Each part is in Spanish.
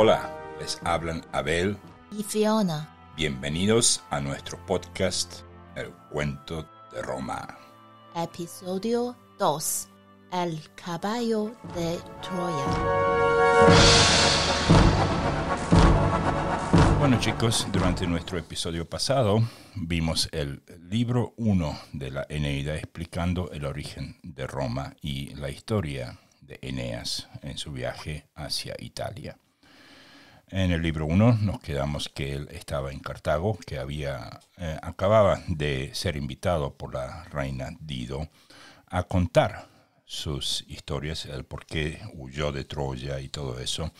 Hola, les hablan Abel y Fiona. Bienvenidos a nuestro podcast El Cuento de Roma. Episodio 2. El caballo de Troya. Bueno chicos, durante nuestro episodio pasado vimos el libro 1 de la Eneida explicando el origen de Roma y la historia de Eneas en su viaje hacia Italia. En el libro 1 nos quedamos que él estaba en Cartago, que había, eh, acababa de ser invitado por la reina Dido a contar sus historias, el por qué huyó de Troya y todo eso.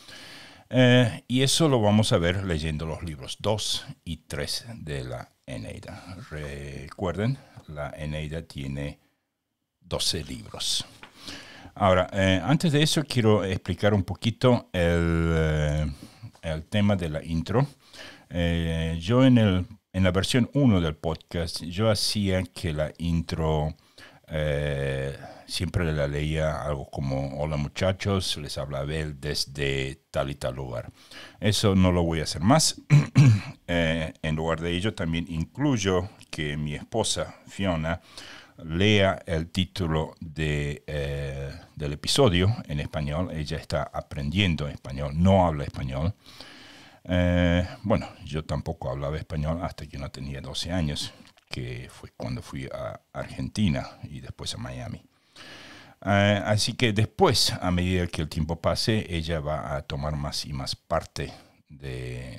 Eh, y eso lo vamos a ver leyendo los libros 2 y 3 de la Eneida. Recuerden, la Eneida tiene 12 libros. Ahora, eh, antes de eso quiero explicar un poquito el el tema de la intro. Eh, yo en, el, en la versión 1 del podcast, yo hacía que la intro eh, siempre la leía algo como, hola muchachos, les habla él desde tal y tal lugar. Eso no lo voy a hacer más. Eh, en lugar de ello, también incluyo que mi esposa, Fiona, lea el título eh, del episodio en español. Ella está aprendiendo español, no habla español. Eh, bueno, yo tampoco hablaba español hasta que no tenía 12 años, que fue cuando fui a Argentina y después a Miami. Eh, así que después, a medida que el tiempo pase, ella va a tomar más y más parte de,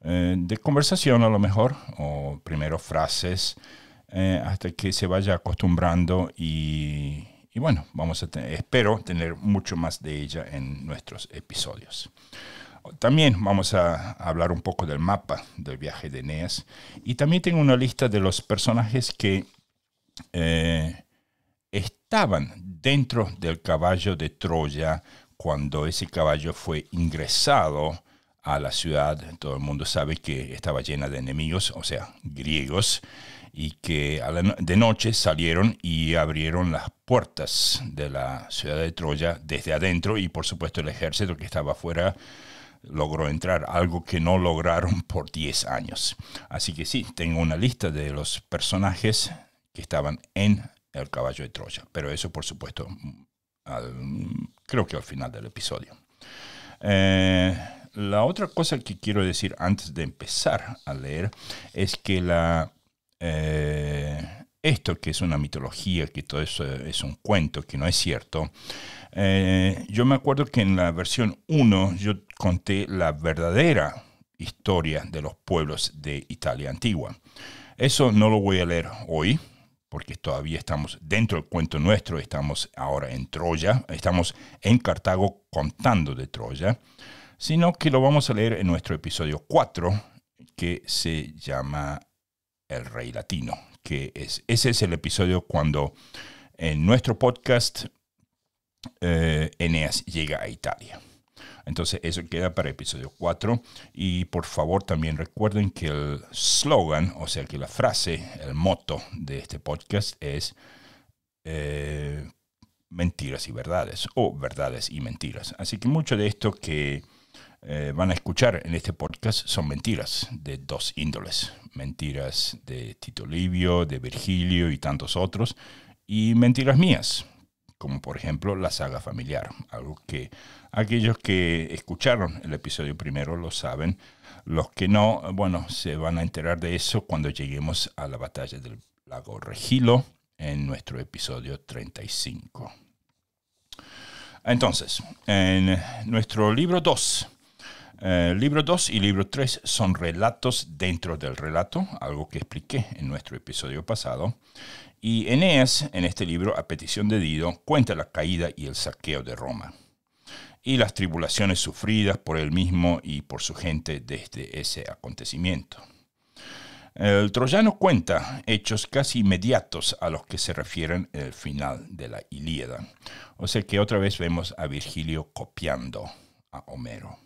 de conversación a lo mejor, o primero frases, eh, hasta que se vaya acostumbrando y, bueno, vamos a espero tener mucho más de ella en nuestros episodios. También vamos a hablar un poco del mapa del viaje de Eneas y también tengo una lista de los personajes que eh, estaban dentro del caballo de Troya cuando ese caballo fue ingresado a la ciudad. Todo el mundo sabe que estaba llena de enemigos, o sea, griegos y que de noche salieron y abrieron las puertas de la ciudad de Troya desde adentro y por supuesto el ejército que estaba afuera logró entrar, algo que no lograron por 10 años. Así que sí, tengo una lista de los personajes que estaban en el caballo de Troya, pero eso por supuesto creo que al final del episodio. Eh, la otra cosa que quiero decir antes de empezar a leer es que la eh, esto que es una mitología, que todo eso es un cuento, que no es cierto, eh, yo me acuerdo que en la versión 1 yo conté la verdadera historia de los pueblos de Italia antigua. Eso no lo voy a leer hoy, porque todavía estamos dentro del cuento nuestro, estamos ahora en Troya, estamos en Cartago contando de Troya, sino que lo vamos a leer en nuestro episodio 4, que se llama el rey latino, que es, ese es el episodio cuando en nuestro podcast eh, Eneas llega a Italia. Entonces eso queda para episodio 4 y por favor también recuerden que el slogan, o sea que la frase, el moto de este podcast es eh, mentiras y verdades o verdades y mentiras. Así que mucho de esto que eh, van a escuchar en este podcast son mentiras de dos índoles. Mentiras de Tito Livio, de Virgilio y tantos otros, y mentiras mías, como por ejemplo la saga familiar, algo que aquellos que escucharon el episodio primero lo saben, los que no, bueno, se van a enterar de eso cuando lleguemos a la batalla del lago Regilo en nuestro episodio 35. Entonces, en nuestro libro 2, eh, libro 2 y libro 3 son relatos dentro del relato, algo que expliqué en nuestro episodio pasado. Y Eneas, en este libro, a petición de Dido, cuenta la caída y el saqueo de Roma y las tribulaciones sufridas por él mismo y por su gente desde ese acontecimiento. El troyano cuenta hechos casi inmediatos a los que se refieren el final de la Ilíada. O sea que otra vez vemos a Virgilio copiando a Homero.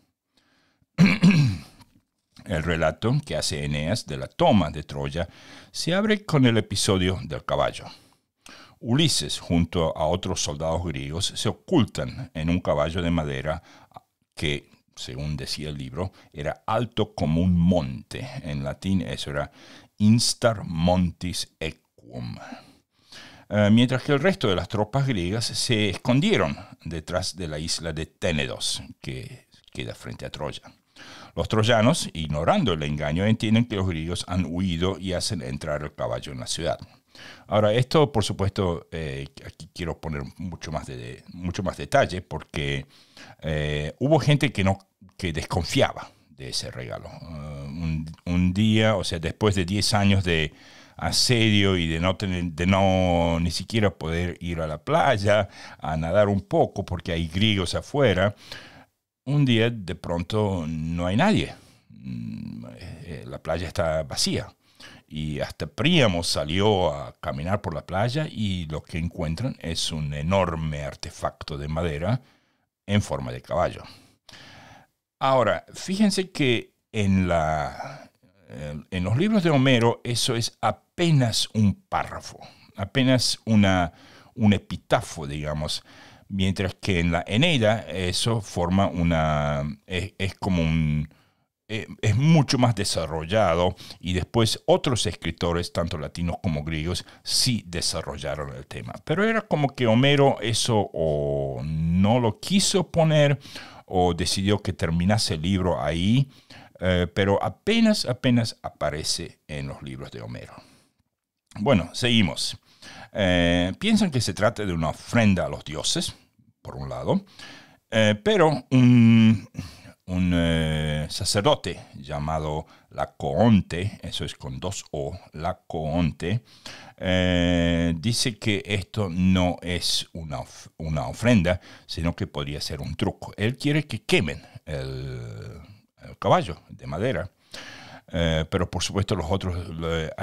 El relato que hace Eneas de la toma de Troya se abre con el episodio del caballo. Ulises junto a otros soldados griegos se ocultan en un caballo de madera que, según decía el libro, era alto como un monte. En latín eso era instar montis equum. Eh, mientras que el resto de las tropas griegas se escondieron detrás de la isla de Ténedos, que queda frente a Troya. Los troyanos, ignorando el engaño, entienden que los griegos han huido y hacen entrar el caballo en la ciudad. Ahora, esto, por supuesto, eh, aquí quiero poner mucho más, mucho más detalle porque eh, hubo gente que, no, que desconfiaba de ese regalo. Eh, un, día, o sea, después de 10 años de asedio y de no, tener, de no ni siquiera poder ir a la playa a nadar un poco porque hay griegos afuera, un día de pronto no hay nadie. Mm, eh, la playa está vacía. Y hasta Príamo salió a caminar por la playa y lo que encuentran es un enorme artefacto de madera en forma de caballo. Ahora, fíjense que en, la, eh, en los libros de Homero eso es apenas un párrafo, apenas una, un epitafo, digamos. Mientras que en la Eneida eso forma una... es, como un... Eh, es, mucho más desarrollado y después otros escritores, tanto latinos como griegos, sí desarrollaron el tema. Pero era como que Homero eso o no lo quiso poner o decidió que terminase el libro ahí, eh, pero apenas, apenas aparece en los libros de Homero. Bueno, seguimos. Eh, piensan que se trata de una ofrenda a los dioses, por un lado, eh, pero un, eh, sacerdote llamado Lacoonte, eso es con dos O, Lacoonte, dice que esto no es una, una, ofrenda, sino que podría ser un truco. Él quiere que quemen el caballo de madera eh, pero por supuesto los otros,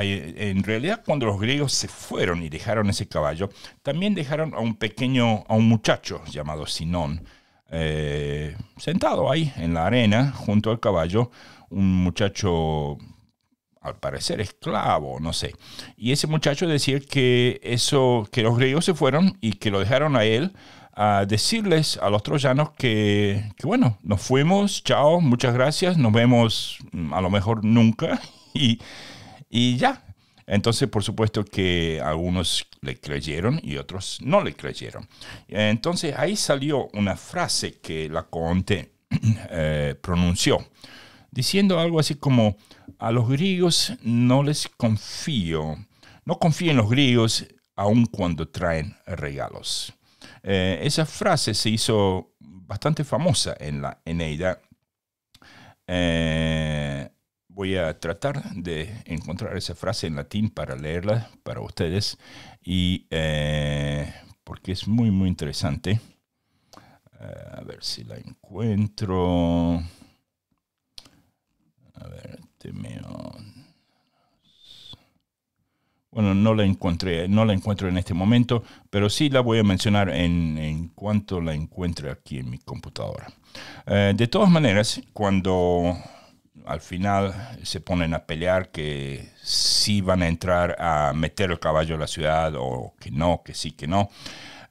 en realidad cuando los griegos se fueron y dejaron ese caballo, también dejaron a un pequeño, a un muchacho llamado Sinón, eh, sentado ahí en la arena junto al caballo, un muchacho al parecer esclavo, no sé. Y ese muchacho decía que eso, que los griegos se fueron y que lo dejaron a él a decirles a los troyanos que, bueno, nos fuimos, chao, muchas gracias, nos vemos mm, a lo mejor nunca y, y ya. Entonces, por supuesto que algunos le creyeron y otros no le creyeron. Entonces, ahí salió una frase que Laconte eh, pronunció, diciendo algo así como, a los griegos no les confío, no confíen en los griegos aun cuando traen regalos. Eh, esa frase se hizo bastante famosa en la Eneida. Eh, voy a tratar de encontrar esa frase en latín para leerla para ustedes y eh, porque es muy muy interesante a ver si la encuentro a ver Temeo. Bueno, no la encontré, no la encuentro en este momento, pero sí la voy a mencionar en, cuanto la encuentre aquí en mi computadora. Eh, de todas maneras, cuando al final se ponen a pelear que sí van a entrar a meter el caballo a la ciudad o que no, que sí, que no.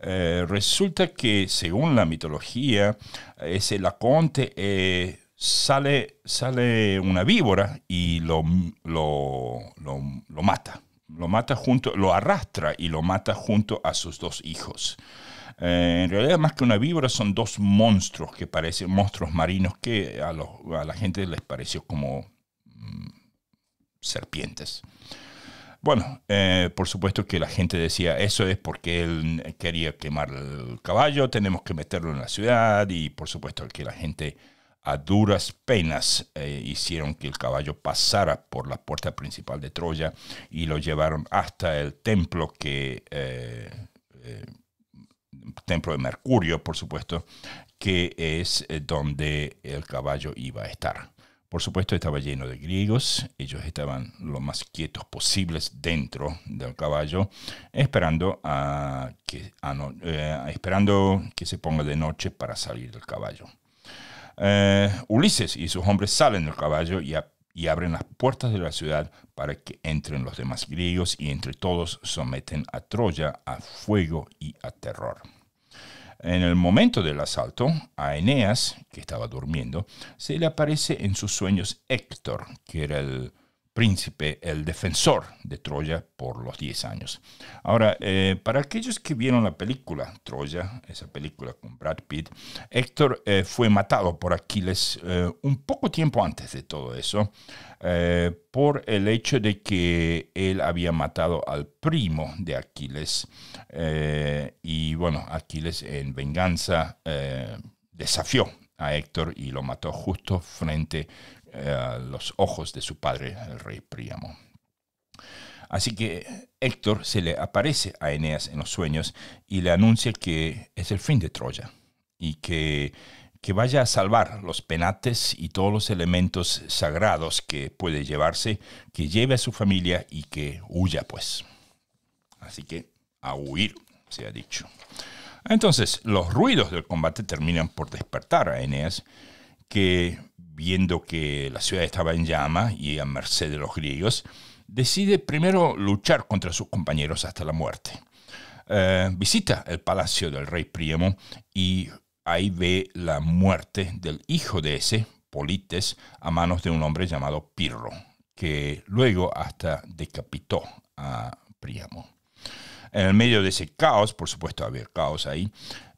Eh, resulta que según la mitología, ese Laconte eh, sale, sale una víbora y lo, lo mata lo mata junto, lo arrastra y lo mata junto a sus dos hijos. Eh, en realidad, más que una víbora, son dos monstruos que parecen monstruos marinos que a, la gente les pareció como mm, serpientes. Bueno, eh, por supuesto que la gente decía, eso es porque él quería quemar el caballo, tenemos que meterlo en la ciudad y por supuesto que la gente a duras penas eh, hicieron que el caballo pasara por la puerta principal de Troya y lo llevaron hasta el templo que... Eh, eh, templo de Mercurio, por supuesto, que es donde el caballo iba a estar. Por supuesto, estaba lleno de griegos, ellos estaban lo más quietos posibles dentro del caballo, esperando, a que, esperando que se ponga de noche para salir del caballo. Eh, Ulises y sus hombres salen del caballo y, abren las puertas de la ciudad para que entren los demás griegos y entre todos someten a Troya a fuego y a terror. En el momento del asalto, a Eneas, que estaba durmiendo, se le aparece en sus sueños Héctor, que era el príncipe, el defensor de Troya por los 10 años. Ahora, eh, para aquellos que vieron la película Troya, esa película con Brad Pitt, Héctor eh, fue matado por Aquiles eh, un poco tiempo antes de todo eso, por el hecho de que él había matado al primo de Aquiles. y bueno, Aquiles en venganza desafió a Héctor y lo mató justo frente eh, los ojos de su padre, el rey Príamo. Así que Héctor se le aparece a Eneas en los sueños y le anuncia que es el fin de Troya y que, que vaya a salvar los penates y todos los elementos sagrados que puede llevarse, que lleve a su familia y que huya pues. Así que a huir, se ha dicho. Entonces, los ruidos del combate terminan por despertar a Eneas, que viendo que la ciudad estaba en llama y a merced de los griegos, decide primero luchar contra sus compañeros hasta la muerte. Eh, visita el palacio del rey Príamo y ahí ve la muerte del hijo de ese, Polites, a manos de un hombre llamado Pirro, que luego hasta decapitó a Príamo. En el medio de ese caos, por supuesto había caos ahí,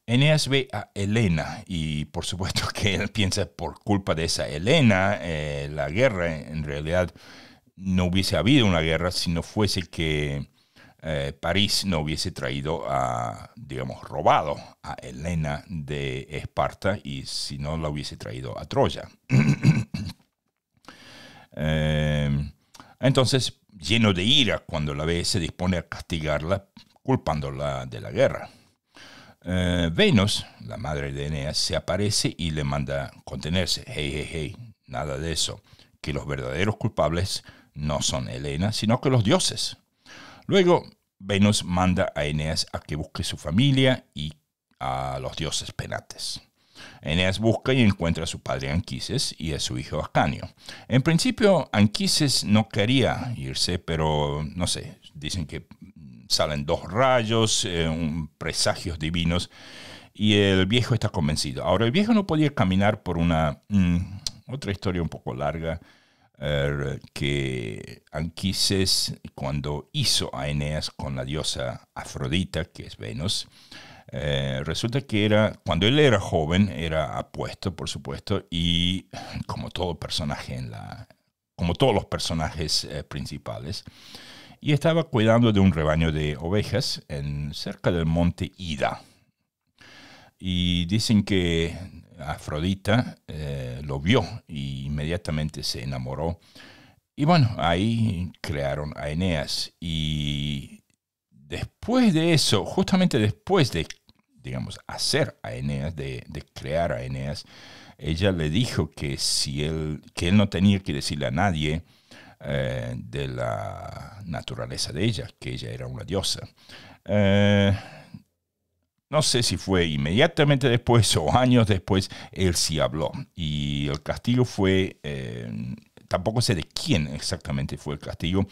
Eneas ve a Helena y por supuesto que él piensa por culpa de esa Helena, eh, la guerra en realidad no hubiese habido una guerra si no fuese que eh, París no hubiese traído a, digamos, robado a Helena de Esparta y si no la hubiese traído a Troya. Eh, entonces, lleno de ira cuando la ve, se dispone a castigarla culpándola de la guerra. Eh, Venus, la madre de Eneas, se aparece y le manda contenerse. Hey, hey, hey, nada de eso. Que los verdaderos culpables no son Helena, sino que los dioses. Luego, Venus manda a Eneas a que busque su familia y a los dioses penates. Eneas busca y encuentra a su padre Anquises y a su hijo Ascanio. En principio, Anquises no quería irse, pero no sé, dicen que salen dos rayos, eh, un presagios divinos, y el viejo está convencido. Ahora, el viejo no podía caminar por una... Mm, otra historia un poco larga, er, que Anquises, cuando hizo a Eneas con la diosa Afrodita, que es Venus, eh, resulta que era, cuando él era joven, era apuesto, por supuesto, y como todo personaje como todos los personajes eh, principales, y estaba cuidando de un rebaño de ovejas en, cerca del monte Ida. Y dicen que Afrodita eh, lo vio e inmediatamente se enamoró. Y bueno, ahí crearon a Eneas. Y después de eso, justamente después de, digamos, hacer a Eneas, de, de crear a Eneas, ella le dijo que si él, que él no tenía que decirle a nadie, eh, de la naturaleza de ella, que ella era una diosa. Eh, no sé si fue inmediatamente después o años después, él sí habló. Y el castigo fue eh, tampoco sé de quién exactamente fue el castigo,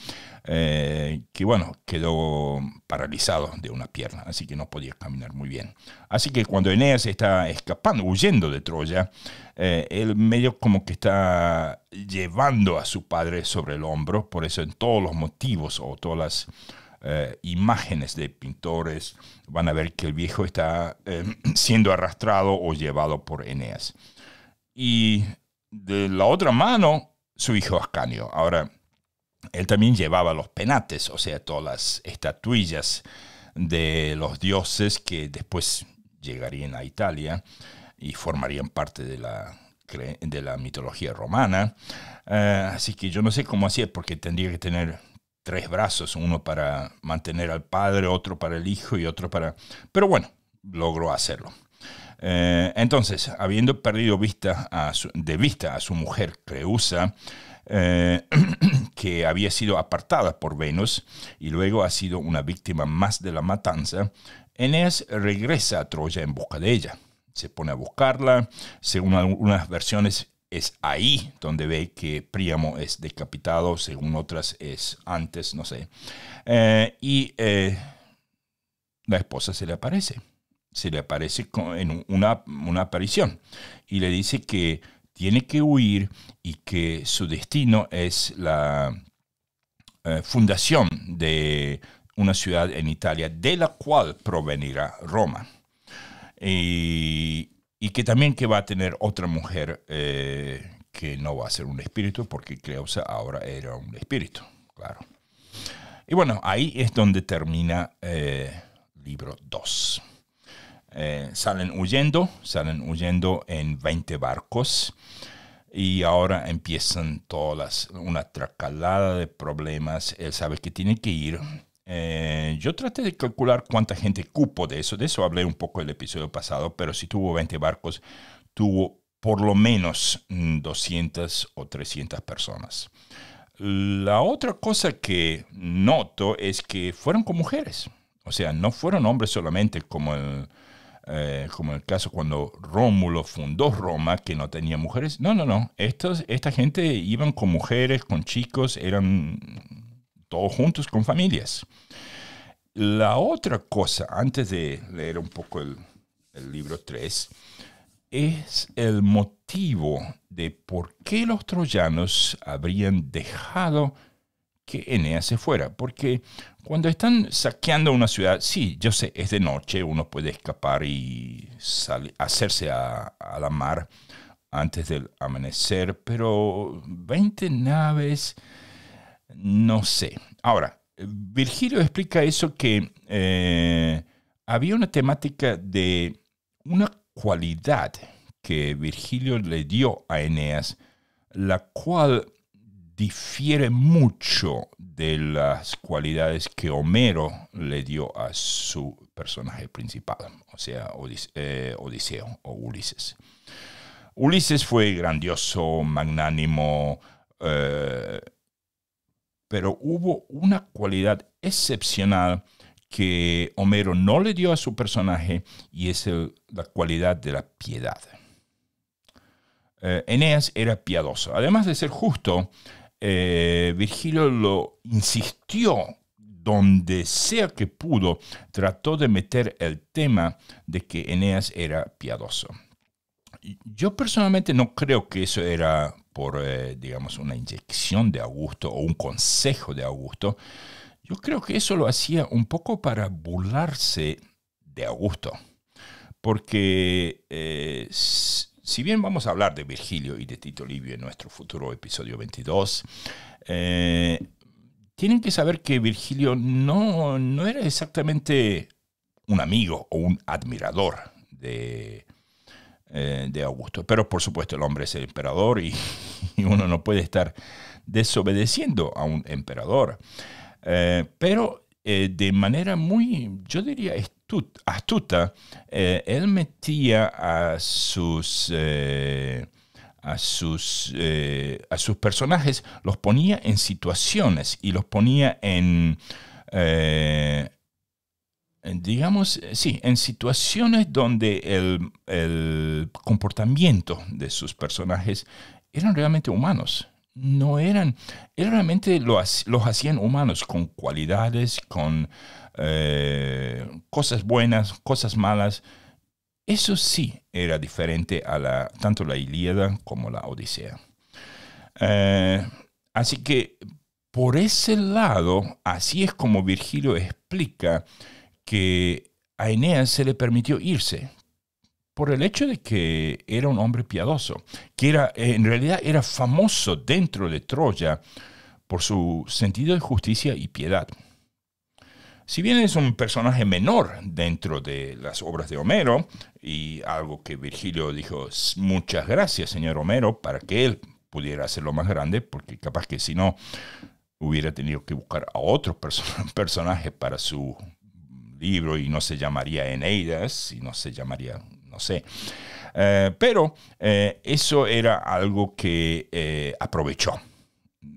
eh, que bueno, quedó paralizado de una pierna, así que no podía caminar muy bien. Así que cuando Eneas está escapando, huyendo de Troya, eh, él medio como que está llevando a su padre sobre el hombro, por eso en todos los motivos o todas las... Eh, imágenes de pintores, van a ver que el viejo está siendo arrastrado o llevado por Eneas. Y de la otra mano, su hijo Ascanio. Ahora, él también llevaba los penates, o sea, todas las estatuillas de los dioses que después llegarían a Italia y formarían parte de la, de la mitología romana. Eh, así que yo no sé cómo hacía, porque tendría que tener tres brazos, uno para mantener al padre, otro para el hijo y otro para... Pero bueno, logró hacerlo. Eh, entonces, habiendo perdido vista a de vista a su mujer Creusa, eh, que había sido apartada por Venus y luego ha sido una víctima más de la matanza, Eneas regresa a Troya en busca de ella. Se pone a buscarla, según algunas versiones es ahí donde ve que Príamo es decapitado, según otras es antes, no sé. Eh, y la esposa se le aparece se le aparece en una, aparición y le dice que tiene que huir y que su destino es la eh, fundación de una ciudad en Italia de la cual provenirá Roma. Y, que también que va a tener otra mujer eh, que no va a ser un espíritu porque Cleusa ahora era un espíritu, claro. Y bueno, ahí es donde termina eh, libro 2. Eh, salen huyendo, salen huyendo en 20 barcos y ahora empiezan todas las, una tracalada de problemas. Él sabe que tiene que ir. Eh, yo traté de calcular cuánta gente cupo de eso. De eso hablé un poco el episodio pasado, pero si tuvo 20 barcos, tuvo por lo menos 200 mm, o 300 personas. La otra cosa que noto es que fueron con mujeres. O sea, no fueron hombres solamente como el, eh, como el caso cuando Rómulo fundó Roma, que no tenía mujeres. No, no, no. esta gente iban con mujeres, con chicos, eran todos juntos con familias. La otra cosa, antes de leer un poco el, el libro 3, es el motivo de por qué los troyanos habrían dejado que Eneas se fuera, porque cuando están saqueando una ciudad, sí, yo sé, es de noche, uno puede escapar y hacerse a, la mar antes del amanecer, pero 20 naves, no sé. Ahora, Virgilio explica eso que eh, había una temática de una cualidad que Virgilio le dio a Eneas, la cual difiere mucho de las cualidades que Homero le dio a su personaje principal, o sea, eh, Odiseo o Ulises. Ulises fue grandioso, magnánimo, eh, pero hubo una cualidad excepcional que Homero no le dio a su personaje y es la cualidad de la piedad. Eh, Eneas era piadoso. Además de ser justo, eh, Virgilio lo insistió donde sea que pudo, trató de meter el tema de que Eneas era piadoso. Yo personalmente no creo que eso era por, eh, digamos, una inyección de Augusto o un consejo de Augusto. Yo creo que eso lo hacía un poco para burlarse de Augusto. Porque eh, si bien vamos a hablar de Virgilio y de Tito Livio en nuestro futuro episodio 22, eh, tienen que saber que Virgilio no, era exactamente un amigo o un admirador de, eh, de Augusto. Pero por supuesto el hombre es el emperador y, uno no puede estar desobedeciendo a un emperador. Eh, pero de manera muy, yo diría, astuta, eh, él metía a sus, eh, a, sus, eh, a sus personajes, los ponía en situaciones y los ponía en, digamos, sí, en situaciones donde el, comportamiento de sus personajes eran realmente humanos no eran, él realmente los, los hacían humanos, con cualidades, con eh, cosas buenas, cosas malas. Eso sí era diferente a la, tanto la Ilíada como la Odisea. Eh, así que por ese lado, así es como Virgilio explica que a Eneas se le permitió irse por el hecho de que era un hombre piadoso, que era, eh, en realidad era famoso dentro de Troya por su sentido de justicia y piedad. Si bien es un personaje menor dentro de las obras de Homero, y algo que Virgilio dijo, muchas gracias, señor Homero, para que él pudiera hacerlo más grande, porque capaz que si no hubiera tenido que buscar a otro personaje para su libro y no se llamaría Eneidas, y no se llamaría, no sé. Eh, pero eh, eso era algo que eh, aprovechó,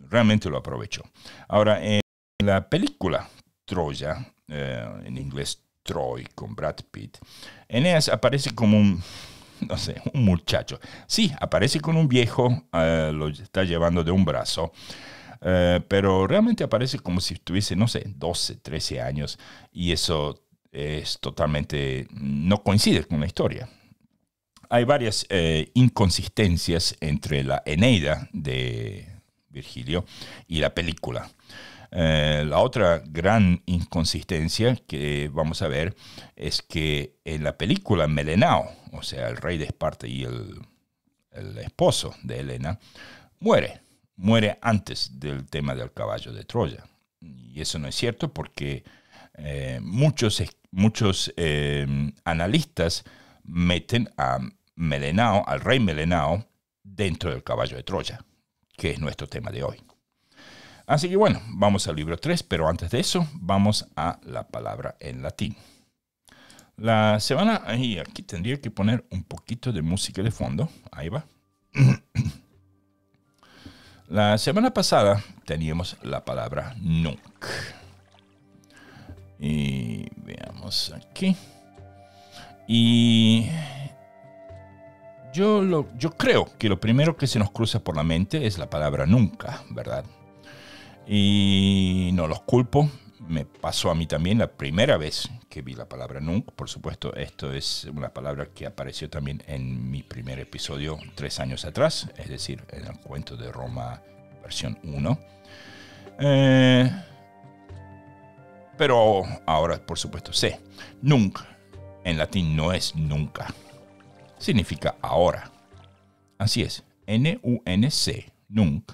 realmente lo aprovechó. Ahora, en la película Troya, eh, en inglés Troy, con Brad Pitt, Eneas aparece como un, un muchacho. Sí, aparece con un viejo, eh, lo está llevando de un brazo. Eh, pero realmente aparece como si tuviese, no sé, 12, 13 años y eso es totalmente, no coincide con la historia. Hay varias inconsistencias entre la Eneida de Virgilio y la película. Eh, la otra gran inconsistencia que vamos a ver es que en la película Melenao, o sea, el rey de Esparta y el, esposo de Helena, muere, muere antes del tema del caballo de Troya. Y eso no es cierto porque eh, muchos, muchos eh, analistas meten a Melenao, al rey Melenao, dentro del caballo de Troya, que es nuestro tema de hoy. Así que bueno, vamos al libro 3, pero antes de eso vamos a la palabra en latín. La semana, Ahí, aquí tendría que poner un poquito de música de fondo, ahí va. la semana pasada teníamos la palabra nunc. Y veamos aquí. Y yo, lo, yo creo que lo primero que se nos cruza por la mente es la palabra nunca, ¿verdad? Y no los culpo, me pasó a mí también la primera vez que vi la palabra nunc. Por supuesto, esto es una palabra que apareció también en mi primer episodio tres años atrás, es decir, en el cuento de Roma versión 1. Eh, pero ahora, por supuesto, sé. Nunc en latín no es nunca. Significa ahora. Así es. N-U-N-C, nunc,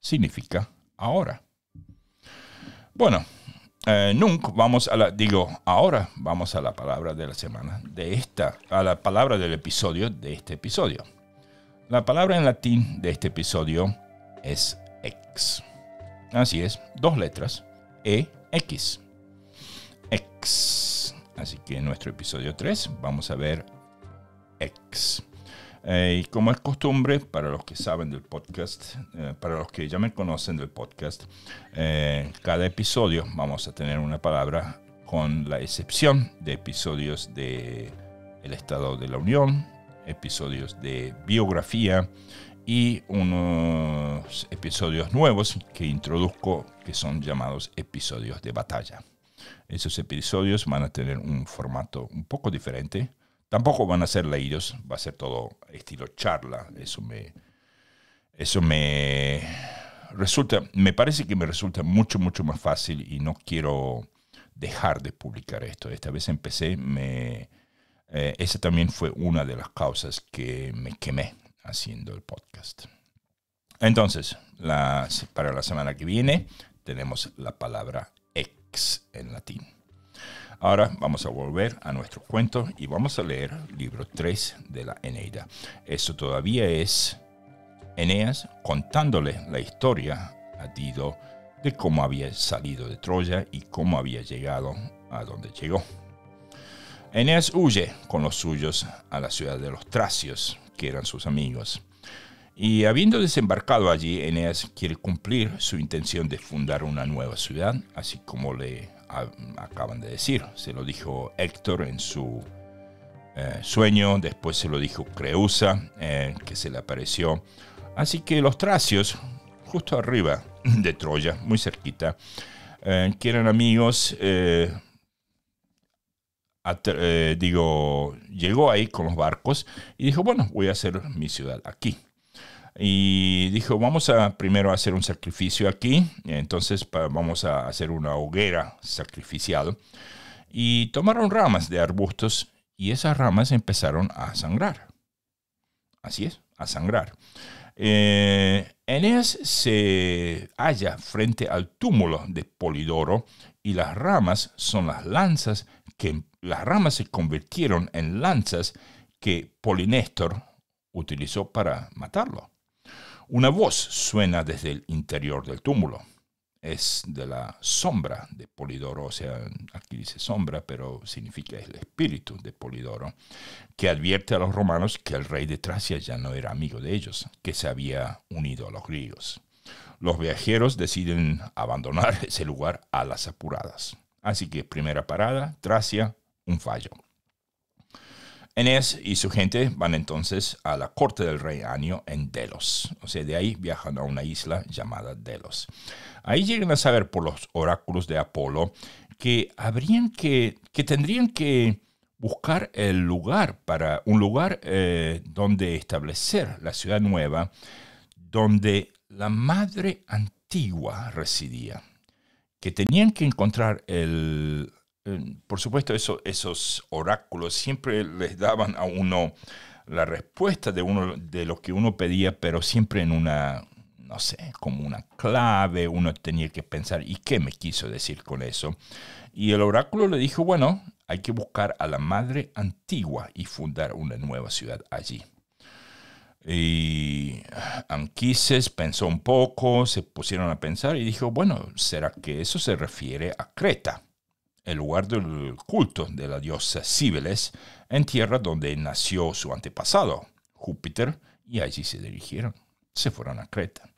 significa ahora. Bueno, eh, nunca vamos a la, digo, ahora vamos a la palabra de la semana, de esta, a la palabra del episodio, de este episodio. La palabra en latín de este episodio es ex. Así es, dos letras, E, X. Ex. Así que en nuestro episodio 3 vamos a ver ex. Eh, y como es costumbre, para los que saben del podcast, eh, para los que ya me conocen del podcast, eh, cada episodio vamos a tener una palabra con la excepción de episodios de el Estado de la Unión, episodios de biografía y unos episodios nuevos que introduzco que son llamados episodios de batalla. Esos episodios van a tener un formato un poco diferente Tampoco van a ser leídos, va a ser todo estilo charla. Eso me, eso me resulta, me parece que me resulta mucho, mucho más fácil y no quiero dejar de publicar esto. Esta vez empecé, me, eh, esa también fue una de las causas que me quemé haciendo el podcast. Entonces, para la semana que viene tenemos la palabra ex en latín. Ahora vamos a volver a nuestro cuento y vamos a leer libro 3 de la Eneida. Esto todavía es Eneas contándole la historia a Dido de cómo había salido de Troya y cómo había llegado a donde llegó. Eneas huye con los suyos a la ciudad de los Tracios, que eran sus amigos. Y habiendo desembarcado allí, Eneas quiere cumplir su intención de fundar una nueva ciudad, así como le acaban de decir. Se lo dijo Héctor en su eh, sueño, después se lo dijo Creusa, eh, que se le apareció. Así que los tracios, justo arriba de Troya, muy cerquita, eh, que eran amigos, digo, llegó ahí con los barcos y dijo, bueno, voy a hacer mi ciudad aquí y dijo, vamos a primero hacer un sacrificio aquí, entonces vamos a hacer una hoguera sacrificiado. Y tomaron ramas de arbustos y esas ramas empezaron a sangrar. Así es, a sangrar. En eh, Eneas se halla frente al túmulo de Polidoro y las ramas son las lanzas que las ramas se convirtieron en lanzas que Polinéstor utilizó para matarlo. Una voz suena desde el interior del túmulo. Es de la sombra de Polidoro, o sea, aquí dice sombra, pero significa el espíritu de Polidoro, que advierte a los romanos que el rey de Tracia ya no era amigo de ellos, que se había unido a los griegos. Los viajeros deciden abandonar ese lugar a las apuradas. Así que primera parada, Tracia, un fallo. Eneas y su gente van entonces a la corte del rey Anio en Delos. O sea, de ahí viajan a una isla llamada Delos. Ahí llegan a saber por los oráculos de Apolo que habrían que, que tendrían que buscar el lugar para un lugar eh, donde establecer la ciudad nueva donde la madre antigua residía, que tenían que encontrar el, por supuesto, esos oráculos siempre les daban a uno la respuesta de, uno, de lo que uno pedía, pero siempre en una, no sé, como una clave, uno tenía que pensar, ¿y qué me quiso decir con eso? Y el oráculo le dijo, bueno, hay que buscar a la madre antigua y fundar una nueva ciudad allí. Y Anquises pensó un poco, se pusieron a pensar y dijo, bueno, ¿será que eso se refiere a Creta? el lugar del culto de la diosa Cibeles, en tierra donde nació su antepasado, Júpiter, y allí se dirigieron. Se fueron a Creta.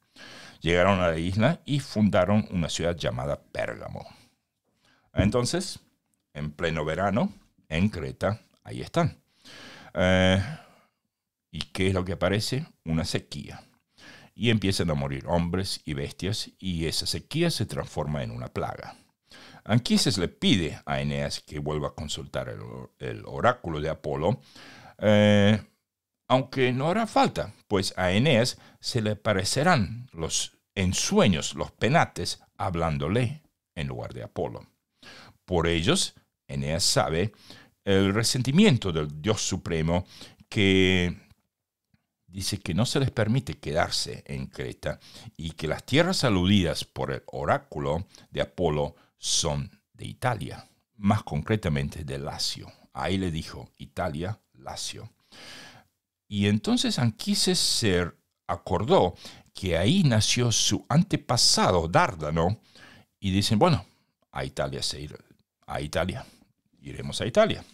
Llegaron a la isla y fundaron una ciudad llamada Pérgamo. Entonces, en pleno verano, en Creta, ahí están. Eh, ¿Y qué es lo que aparece? Una sequía. Y empiezan a morir hombres y bestias y esa sequía se transforma en una plaga. Anquises le pide a Eneas que vuelva a consultar el, oráculo de Apolo, eh, aunque no hará falta, pues a Eneas se le parecerán los ensueños, los penates, hablándole en lugar de Apolo. Por ellos, Eneas sabe el resentimiento del Dios Supremo que dice que no se les permite quedarse en Creta y que las tierras aludidas por el oráculo de Apolo son de Italia, más concretamente de Lacio. Ahí le dijo Italia, Lacio. Y entonces Anquises se acordó que ahí nació su antepasado Dárdano y dicen, bueno, a Italia se irá, a Italia, iremos a Italia.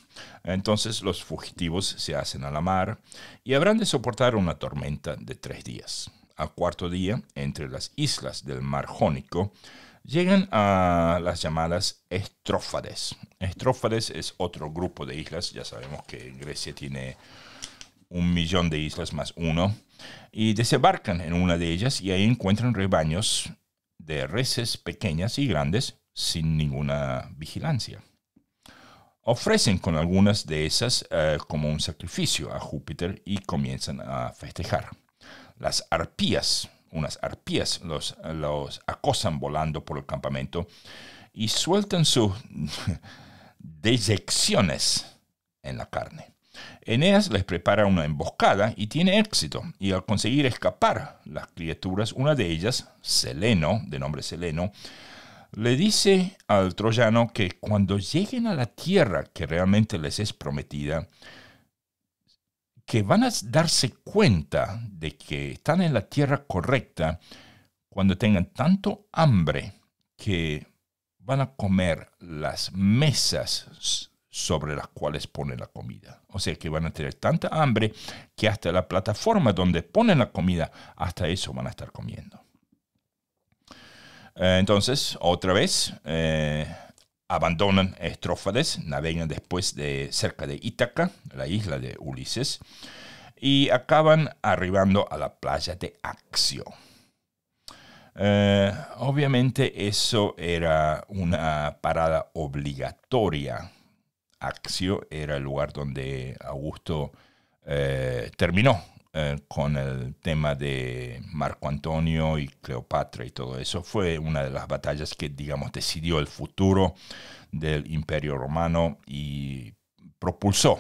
Entonces los fugitivos se hacen a la mar y habrán de soportar una tormenta de tres días. Al cuarto día, entre las islas del mar Jónico, llegan a las llamadas estrófades. Estrófades es otro grupo de islas, ya sabemos que Grecia tiene un millón de islas más uno, y desembarcan en una de ellas y ahí encuentran rebaños de reses pequeñas y grandes sin ninguna vigilancia. Ofrecen con algunas de esas eh, como un sacrificio a Júpiter y comienzan a festejar. Las arpías unas arpías los, acosan volando por el campamento y sueltan sus deyecciones en la carne. Eneas les prepara una emboscada y tiene éxito, y al conseguir escapar las criaturas, una de ellas, Seleno, de nombre Seleno, le dice al troyano que cuando lleguen a la tierra que realmente les es prometida, que van a darse cuenta de que están en la tierra correcta cuando tengan tanto hambre que van a comer las mesas sobre las cuales ponen la comida. O sea que van a tener tanta hambre que hasta la plataforma donde ponen la comida, hasta eso van a estar comiendo. Eh, entonces, otra vez, eh, abandonan Estrófades, navegan después de cerca de Ítaca, la isla de Ulises, y acaban arribando a la playa de Axio. Eh, obviamente eso era una parada obligatoria. Axio era el lugar donde Augusto eh, terminó eh, con el tema de Marco Antonio y Cleopatra y todo eso. Fue una de las batallas que, digamos, decidió el futuro del imperio romano y propulsó,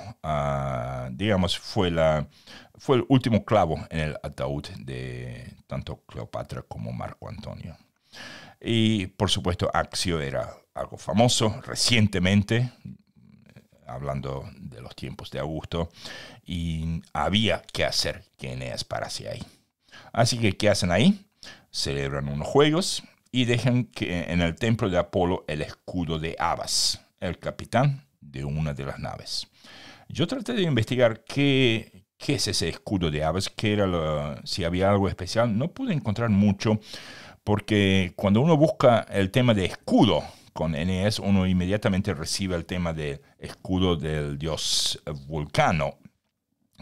digamos, fue, la, fue el último clavo en el ataúd de tanto Cleopatra como Marco Antonio. Y por supuesto, Axio era algo famoso recientemente, hablando de los tiempos de Augusto, y había que hacer que Eneas parase ahí. Así que, ¿qué hacen ahí? Celebran unos juegos y dejan que en el templo de Apolo el escudo de Abas, el capitán de una de las naves. Yo traté de investigar qué, es ese escudo de Abas, era si había algo especial. No pude encontrar mucho porque cuando uno busca el tema de escudo con Eneas, uno inmediatamente recibe el tema de escudo del dios Vulcano,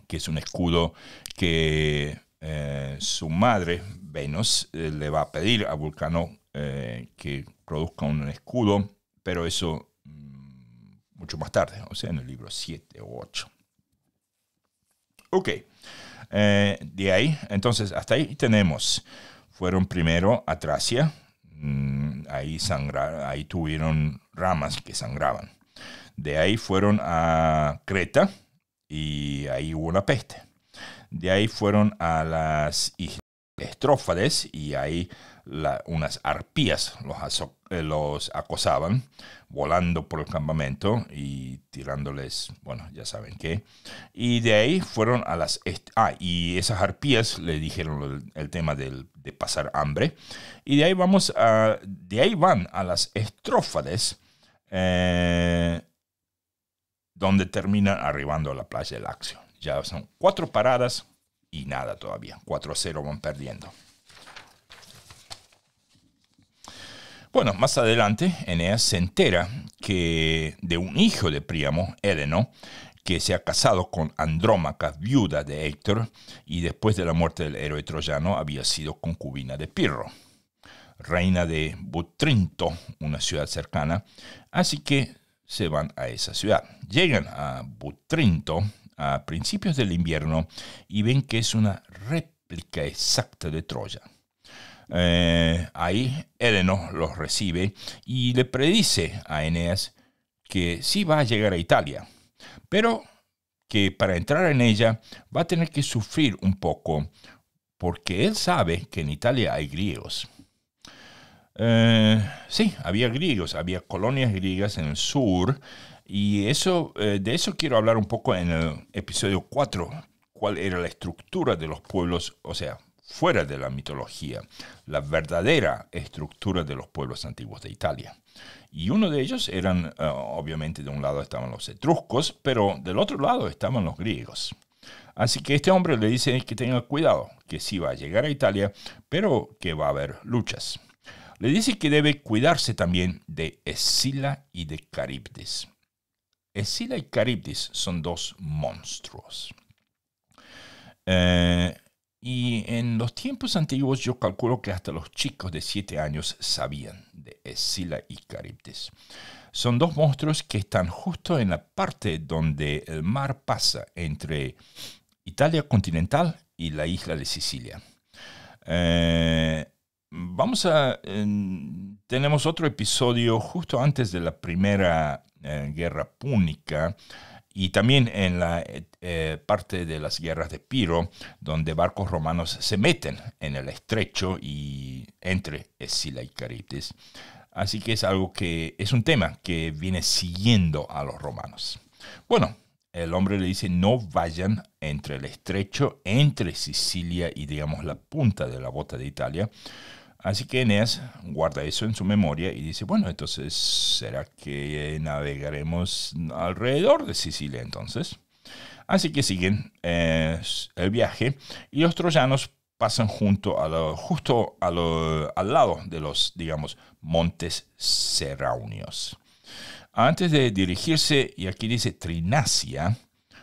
que es un escudo que eh, su madre, Venus, eh, le va a pedir a Vulcano eh, que produzca un escudo, pero eso mm, mucho más tarde, o sea, en el libro 7 o 8. Ok, de ahí, entonces, hasta ahí tenemos, fueron primero a Tracia, mm, ahí, ahí tuvieron ramas que sangraban. De ahí fueron a Creta y ahí hubo una peste. De ahí fueron a las Estrófades y ahí unas arpías eh, los, acosaban volando por el campamento y tirándoles, bueno, ya saben qué. Y de ahí fueron a las... Ah, y esas arpías le dijeron el, tema de pasar hambre. Y de ahí vamos a... De ahí van a las Estrófades. Eh, donde termina arribando a la playa del Axio. Ya son cuatro paradas y nada todavía. 4 cero van perdiendo. Bueno, más adelante, Eneas se entera que de un hijo de Príamo, edeno que se ha casado con Andrómaca, viuda de Héctor, y después de la muerte del héroe troyano había sido concubina de Pirro, reina de Butrinto, una ciudad cercana, así que se van a esa ciudad. Llegan a Butrinto a principios del invierno y ven que es una réplica exacta de Troya. Eh, ahí Heleno los recibe y le predice a Eneas que sí va a llegar a Italia, pero que para entrar en ella va a tener que sufrir un poco porque él sabe que en Italia hay griegos. Eh, sí, había griegos, había colonias griegas en el sur y eso, eh, de eso quiero hablar un poco en el episodio 4, cuál era la estructura de los pueblos, o sea, fuera de la mitología, la verdadera estructura de los pueblos antiguos de Italia. Y uno de ellos eran, eh, obviamente, de un lado estaban los etruscos, pero del otro lado estaban los griegos. Así que este hombre le dice que tenga cuidado, que sí va a llegar a Italia, pero que va a haber luchas le dice que debe cuidarse también de Escila y de Caribdis. Escila y Caribdis son dos monstruos. Eh, y en los tiempos antiguos yo calculo que hasta los chicos de 7 años sabían de Escila y Caribdis. Son dos monstruos que están justo en la parte donde el mar pasa entre Italia continental y la isla de Sicilia. Eh, vamos a... tenemos otro episodio justo antes de la Primera eh, Guerra Púnica y también en la eh, parte de las guerras de Piro, donde barcos romanos se meten en el estrecho y entre Escila y Carites. Así que es algo que es un tema que viene siguiendo a los romanos. Bueno, el hombre le dice no vayan entre el estrecho, entre Sicilia y digamos la punta de la bota de Italia, Así que Eneas guarda eso en su memoria y dice, bueno, entonces, ¿será que navegaremos alrededor de Sicilia entonces? Así que siguen eh, el viaje y los troyanos pasan junto a justo al lado de los, digamos, montes Ceraunios Antes de dirigirse, y aquí dice Trinacia,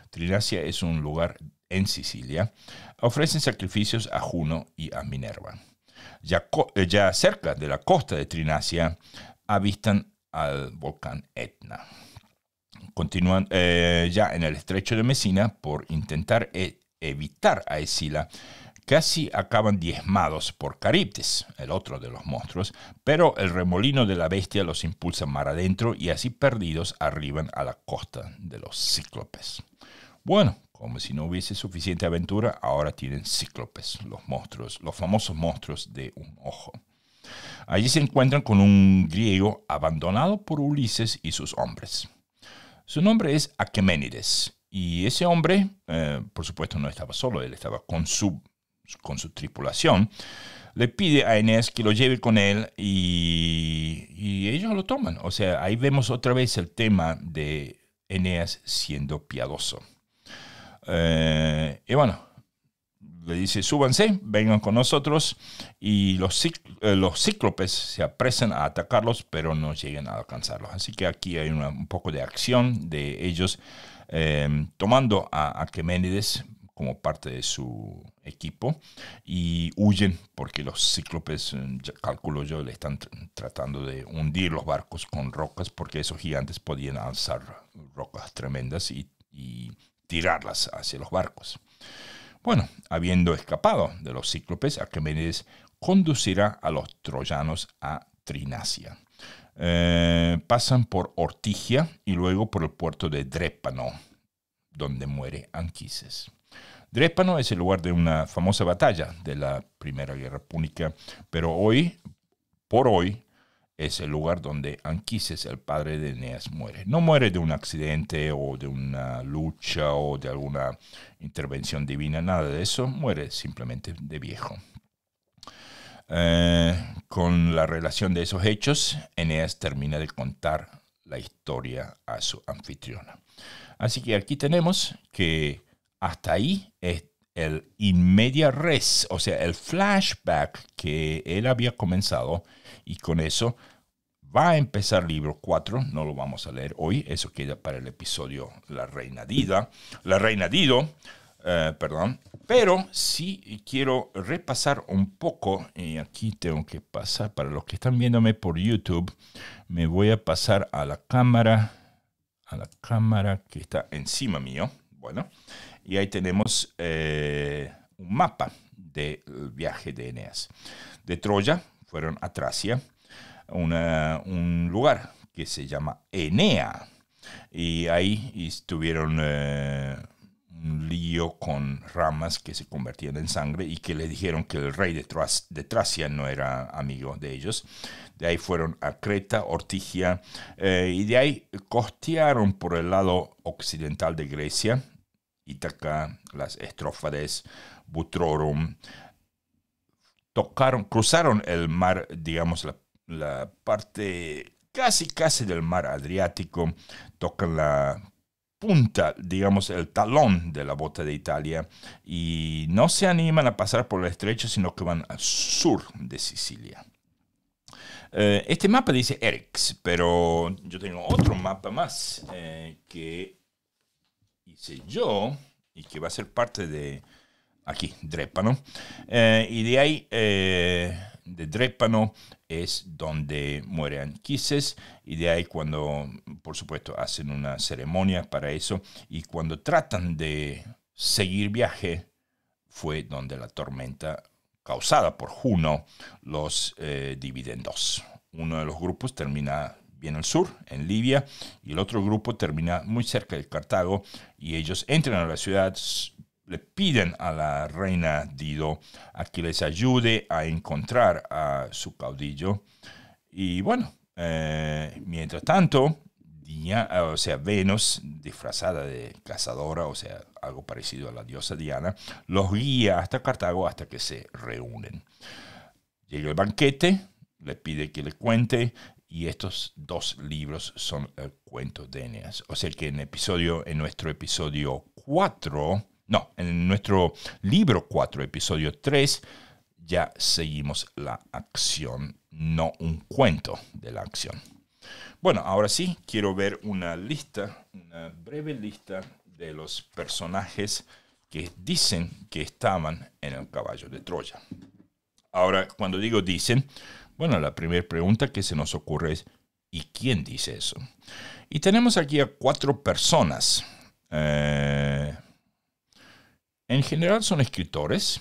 Trinacia es un lugar en Sicilia, ofrecen sacrificios a Juno y a Minerva. Eh, ya, cerca de la costa de Trinacia, avistan al volcán Etna. Continúan eh, ya en el estrecho de Mesina por intentar e, evitar a Escila. Casi acaban diezmados por Caribtes, el otro de los monstruos, pero el remolino de la bestia los impulsa mar adentro y así perdidos arriban a la costa de los cíclopes. Bueno, como si no hubiese suficiente aventura, ahora tienen cíclopes, los monstruos, los famosos monstruos de un ojo. Allí se encuentran con un griego abandonado por Ulises y sus hombres. Su nombre es Aqueménides, y ese hombre, eh, por supuesto, no estaba solo, él estaba con su, con su tripulación. Le pide a Eneas que lo lleve con él y ellos lo toman. O sea, ahí vemos otra vez el tema de Eneas siendo piadoso. Eh, y bueno, le dice, súbanse, vengan con nosotros. Y los, eh, los cíclopes se apresan a atacarlos, pero no llegan a alcanzarlos. Así que aquí hay un poco de acción de ellos eh, tomando a Aqueménides como parte de su equipo y huyen porque los cíclopes, calculo yo, le están tratando de hundir los barcos con rocas porque esos gigantes podían alzar rocas tremendas y tirarlas hacia los barcos. Bueno, habiendo escapado de los cíclopes, Arquímedes conducirá a los troyanos a Trinacia. Eh, pasan por Ortigia y luego por el puerto de Drépano, donde muere Anquises. Drépano es el lugar de una famosa batalla de la Primera Guerra Púnica, pero hoy, por hoy, es el lugar donde Anquises, el padre de Eneas, muere. No muere de un accidente o de una lucha o de alguna intervención divina, nada de eso, muere simplemente de viejo. Eh, con la relación de esos hechos, Eneas termina de contar la historia a su anfitriona. Así que aquí tenemos que hasta ahí es el media res, o sea, el flashback que él había comenzado y con eso va a empezar libro 4, no lo vamos a leer hoy, eso queda para el episodio La Reina La Reina Dido, eh, perdón, pero sí quiero repasar un poco, y aquí tengo que pasar, para los que están viéndome por YouTube, me voy a pasar a la cámara, a la cámara que está encima mío, bueno, y ahí tenemos eh, un mapa del viaje de Eneas. De Troya fueron a Tracia, un lugar que se llama Enea. Y ahí estuvieron eh, un lío con ramas que se convertían en sangre y que le dijeron que el rey de, de Tracia no era amigo de ellos. De ahí fueron a Creta, Ortigia, eh, y de ahí costearon por el lado occidental de Grecia, Ítaca, las estrofades, Butrorum, tocaron, cruzaron el mar, digamos, la, parte casi, casi del mar Adriático, tocan la punta, digamos, el talón de la bota de Italia y no se animan a pasar por el estrecho, sino que van al sur de Sicilia. Eh, este mapa dice Erix, pero yo tengo otro mapa más eh, que dice yo y que va a ser parte de aquí, Drépano. Eh, y de ahí, eh, de Drépano, es donde muere Anquises y de ahí cuando, por supuesto, hacen una ceremonia para eso y cuando tratan de seguir viaje fue donde la tormenta causada por Juno los eh, divide en dos. Uno de los grupos termina bien al sur, en Libia, y el otro grupo termina muy cerca de Cartago y ellos entran a la ciudad, le piden a la reina Dido a que les ayude a encontrar a su caudillo. Y bueno, eh, mientras tanto, Diana eh, o sea, Venus, disfrazada de cazadora, o sea, algo parecido a la diosa Diana, los guía hasta Cartago hasta que se reúnen. Llega el banquete, le pide que le cuente y estos dos libros son el cuento de Eneas. O sea que en, episodio, en nuestro episodio 4, no, en nuestro libro 4, episodio 3, ya seguimos la acción, no un cuento de la acción. Bueno, ahora sí, quiero ver una lista, una breve lista de los personajes que dicen que estaban en el caballo de Troya. Ahora, cuando digo dicen, bueno, la primera pregunta que se nos ocurre es, ¿y quién dice eso? Y tenemos aquí a cuatro personas. Eh, en general son escritores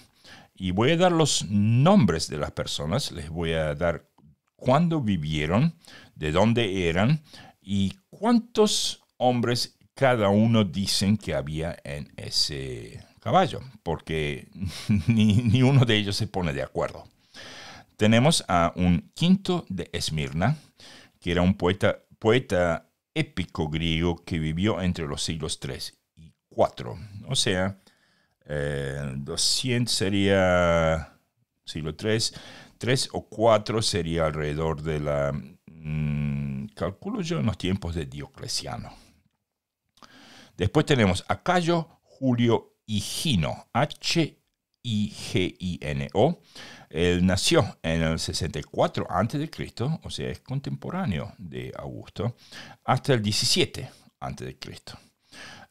y voy a dar los nombres de las personas, les voy a dar cuándo vivieron, de dónde eran y cuántos hombres cada uno dicen que había en ese caballo, porque ni uno de ellos se pone de acuerdo. Tenemos a un quinto de Esmirna, que era un poeta, poeta épico griego que vivió entre los siglos 3 y 4. O sea, 200 eh, sería siglo 3, 3 o 4 sería alrededor de la, mm, calculo yo, en los tiempos de Diocleciano. Después tenemos a Cayo Julio Higino, H-I-G-I-N-O, él nació en el 64 a.C., o sea, es contemporáneo de Augusto, hasta el 17 a.C.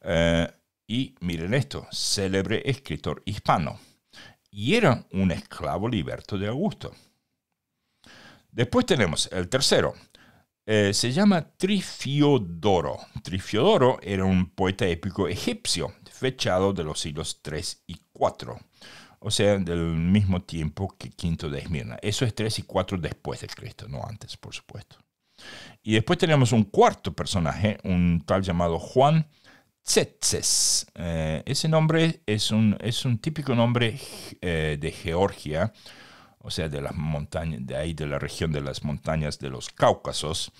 Eh, y miren esto, célebre escritor hispano. Y era un esclavo liberto de Augusto. Después tenemos el tercero. Eh, se llama Trifiodoro. Trifiodoro era un poeta épico egipcio, fechado de los siglos 3 y 4 o sea, del mismo tiempo que Quinto de Esmirna. Eso es 3 y 4 después de Cristo, no antes, por supuesto. Y después tenemos un cuarto personaje, un tal llamado Juan Tzetzes. Eh, ese nombre es un, es un típico nombre eh, de Georgia, o sea, de las montañas, de ahí de la región de las montañas de los Cáucasos,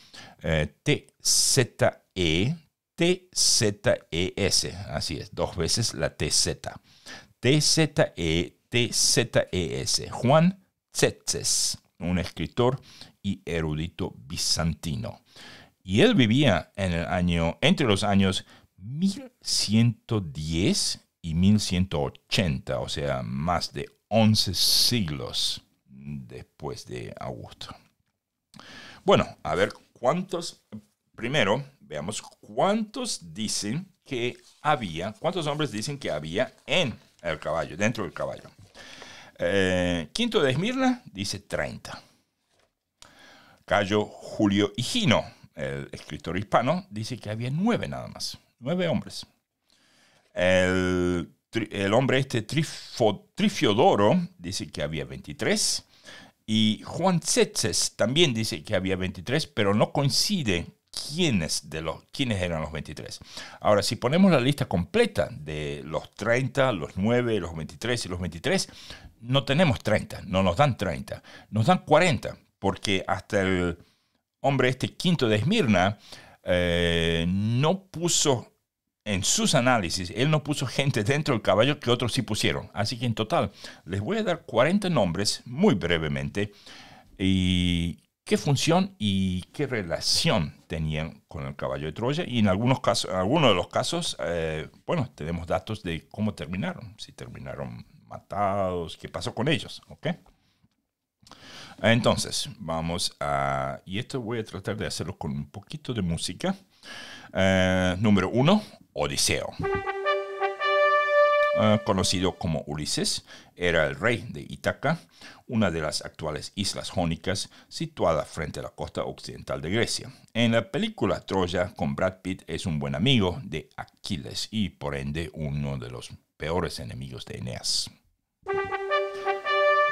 eh, T-Z-E, T-Z-E-S, así es, dos veces la t TZE, TZES, Juan Tzetzes, un escritor y erudito bizantino. Y él vivía en el año, entre los años 1110 y 1180, o sea, más de 11 siglos después de Augusto. Bueno, a ver cuántos, primero veamos cuántos dicen que había, cuántos hombres dicen que había en el caballo, dentro del caballo. Eh, quinto de Esmirna dice 30. Cayo Julio Higino, el escritor hispano, dice que había nueve nada más, nueve hombres. El, hombre este Trifiodoro dice que había 23 y Juan Setzes también dice que había 23, pero no coincide quiénes, de los, quiénes eran los 23. Ahora, si ponemos la lista completa de los 30, los 9, los 23 y los 23, no tenemos 30, no nos dan 30, nos dan 40, porque hasta el hombre este quinto de Esmirna eh, no puso en sus análisis, él no puso gente dentro del caballo que otros sí pusieron. Así que en total, les voy a dar 40 nombres muy brevemente y, qué función y qué relación tenían con el caballo de Troya. Y en algunos, casos, de los casos, eh, bueno, tenemos datos de cómo terminaron, si terminaron matados, qué pasó con ellos, ¿ok? Entonces, vamos a... Y esto voy a tratar de hacerlo con un poquito de música. Eh, número uno, Odiseo. Eh, conocido como Ulises, era el rey de Ítaca una de las actuales islas jónicas situada frente a la costa occidental de Grecia. En la película Troya, con Brad Pitt es un buen amigo de Aquiles y por ende uno de los peores enemigos de Eneas.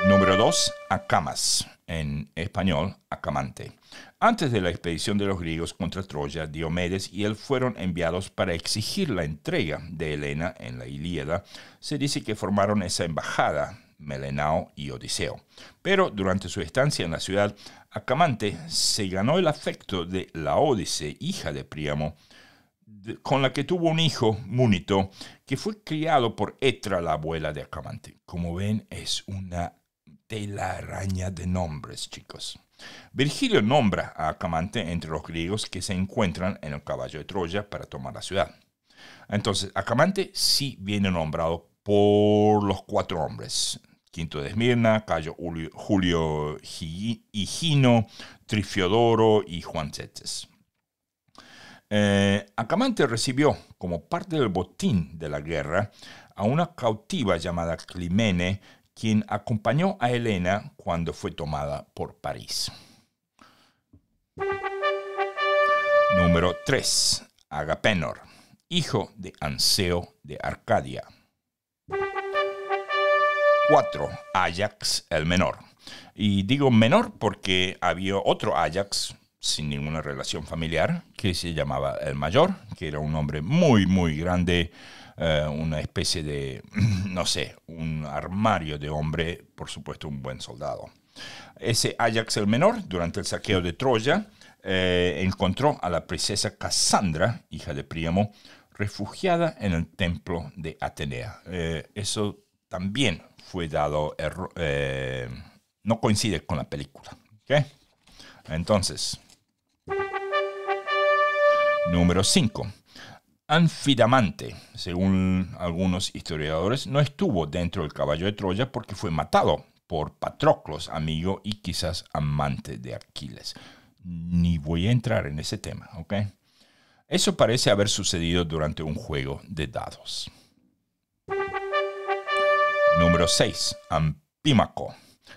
Número 2. Acamas. En español, Acamante. Antes de la expedición de los griegos contra Troya, Diomedes y él fueron enviados para exigir la entrega de Helena en la Ilíada. Se dice que formaron esa embajada Melenao y Odiseo. Pero durante su estancia en la ciudad, Acamante se ganó el afecto de Laódice, hija de Príamo, con la que tuvo un hijo, Múnito, que fue criado por Etra, la abuela de Acamante. Como ven, es una telaraña de nombres, chicos. Virgilio nombra a Acamante entre los griegos que se encuentran en el caballo de Troya para tomar la ciudad. Entonces, Acamante sí viene nombrado por los cuatro hombres, Quinto de Esmirna, Cayo Julio Higino, Trifiodoro y Juan Cetes. Eh, Acamante recibió como parte del botín de la guerra a una cautiva llamada Climene, quien acompañó a Helena cuando fue tomada por París. Número 3. Agapenor, hijo de Anseo de Arcadia. 4, Ajax el menor. Y digo menor porque había otro Ajax sin ninguna relación familiar que se llamaba el mayor, que era un hombre muy, muy grande, eh, una especie de, no sé, un armario de hombre, por supuesto un buen soldado. Ese Ajax el menor, durante el saqueo de Troya, eh, encontró a la princesa Cassandra, hija de Príamo, refugiada en el templo de Atenea. Eh, eso también fue dado, eh, no coincide con la película. Entonces, número 5. Anfidamante, según algunos historiadores, no estuvo dentro del caballo de Troya porque fue matado por Patroclos, amigo y quizás amante de Aquiles. Ni voy a entrar en ese tema, Eso parece haber sucedido durante un juego de dados. Número 6. Ampímaco.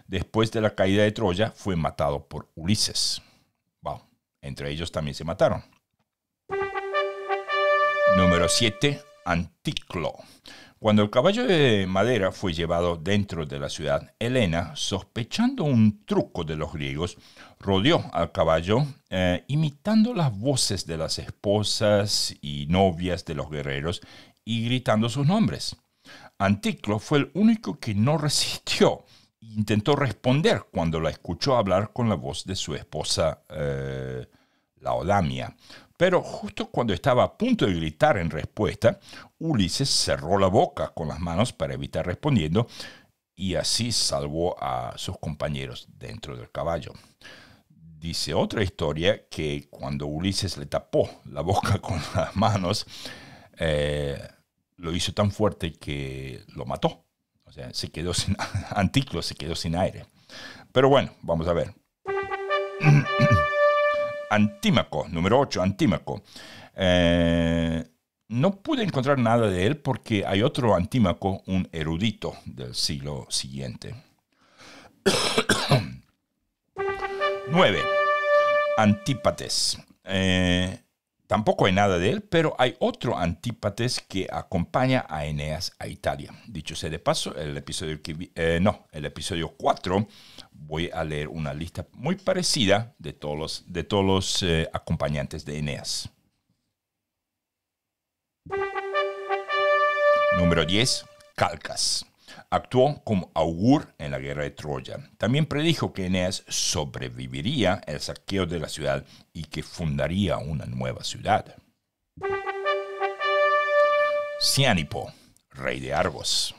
Después de la caída de Troya fue matado por Ulises. Wow. Entre ellos también se mataron. Número 7. Anticlo. Cuando el caballo de madera fue llevado dentro de la ciudad, Helena, sospechando un truco de los griegos, rodeó al caballo eh, imitando las voces de las esposas y novias de los guerreros y gritando sus nombres. Anticlo fue el único que no resistió e intentó responder cuando la escuchó hablar con la voz de su esposa eh, Laodamia. Pero justo cuando estaba a punto de gritar en respuesta, Ulises cerró la boca con las manos para evitar respondiendo y así salvó a sus compañeros dentro del caballo. Dice otra historia que cuando Ulises le tapó la boca con las manos, eh, lo hizo tan fuerte que lo mató. O sea, se quedó sin, Anticlo se quedó sin aire. Pero bueno, vamos a ver. Antímaco, número 8, Antímaco. Eh, no pude encontrar nada de él porque hay otro Antímaco, un erudito del siglo siguiente. 9. Antípates. Eh, Tampoco hay nada de él, pero hay otro Antípates que acompaña a Eneas a Italia. Dicho sea de paso, el episodio eh, no, el episodio 4 voy a leer una lista muy parecida de todos los, de todos los eh, acompañantes de Eneas. Número 10, Calcas. Actuó como augur en la guerra de Troya. También predijo que Eneas sobreviviría al saqueo de la ciudad y que fundaría una nueva ciudad. Cianipo, rey de Argos.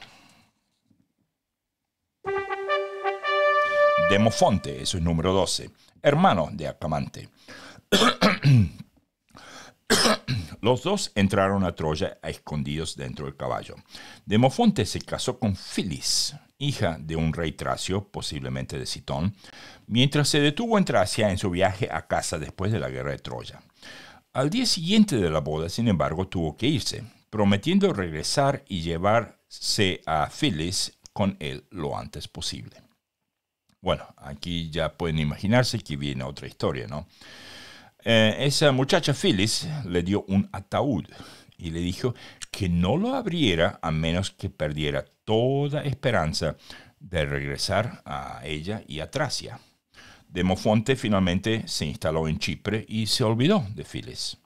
Demofonte, eso es número 12, hermano de Acamante. Los dos entraron a Troya a escondidos dentro del caballo. Demofonte se casó con Filis, hija de un rey tracio, posiblemente de Citón, mientras se detuvo en Tracia en su viaje a casa después de la guerra de Troya. Al día siguiente de la boda, sin embargo, tuvo que irse, prometiendo regresar y llevarse a Filis con él lo antes posible. Bueno, aquí ya pueden imaginarse que viene otra historia, ¿no? Eh, esa muchacha Phyllis le dio un ataúd y le dijo que no lo abriera a menos que perdiera toda esperanza de regresar a ella y a Tracia. Demofonte finalmente se instaló en Chipre y se olvidó de Phyllis.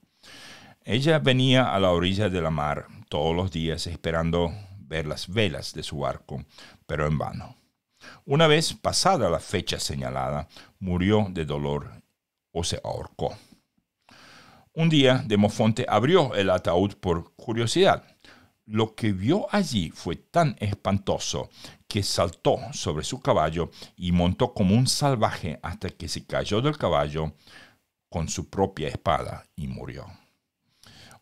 Ella venía a la orilla de la mar todos los días esperando ver las velas de su barco, pero en vano. Una vez pasada la fecha señalada, murió de dolor o se ahorcó. Un día, Demofonte abrió el ataúd por curiosidad. Lo que vio allí fue tan espantoso que saltó sobre su caballo y montó como un salvaje hasta que se cayó del caballo con su propia espada y murió.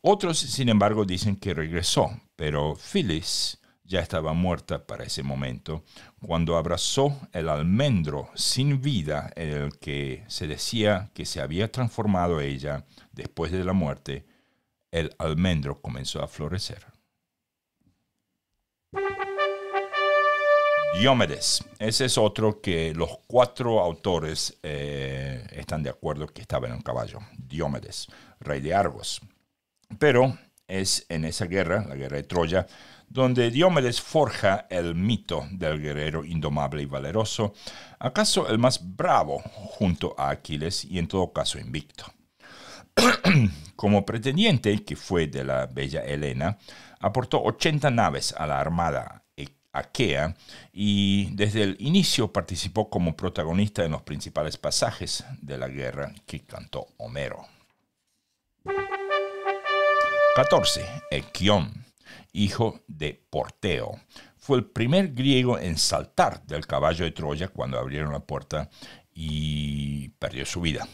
Otros, sin embargo, dicen que regresó, pero Filis ya estaba muerta para ese momento, cuando abrazó el almendro sin vida en el que se decía que se había transformado ella después de la muerte, el almendro comenzó a florecer. Diomedes, ese es otro que los cuatro autores eh, están de acuerdo que estaba en un caballo, Diomedes, rey de Argos. Pero es en esa guerra, la guerra de Troya, donde Diomedes forja el mito del guerrero indomable y valeroso, acaso el más bravo junto a Aquiles y en todo caso invicto. Como pretendiente que fue de la bella Helena, aportó 80 naves a la armada e-, aquea y desde el inicio participó como protagonista en los principales pasajes de la guerra que cantó Homero. 14. Equión, hijo de Porteo, fue el primer griego en saltar del caballo de Troya cuando abrieron la puerta y perdió su vida.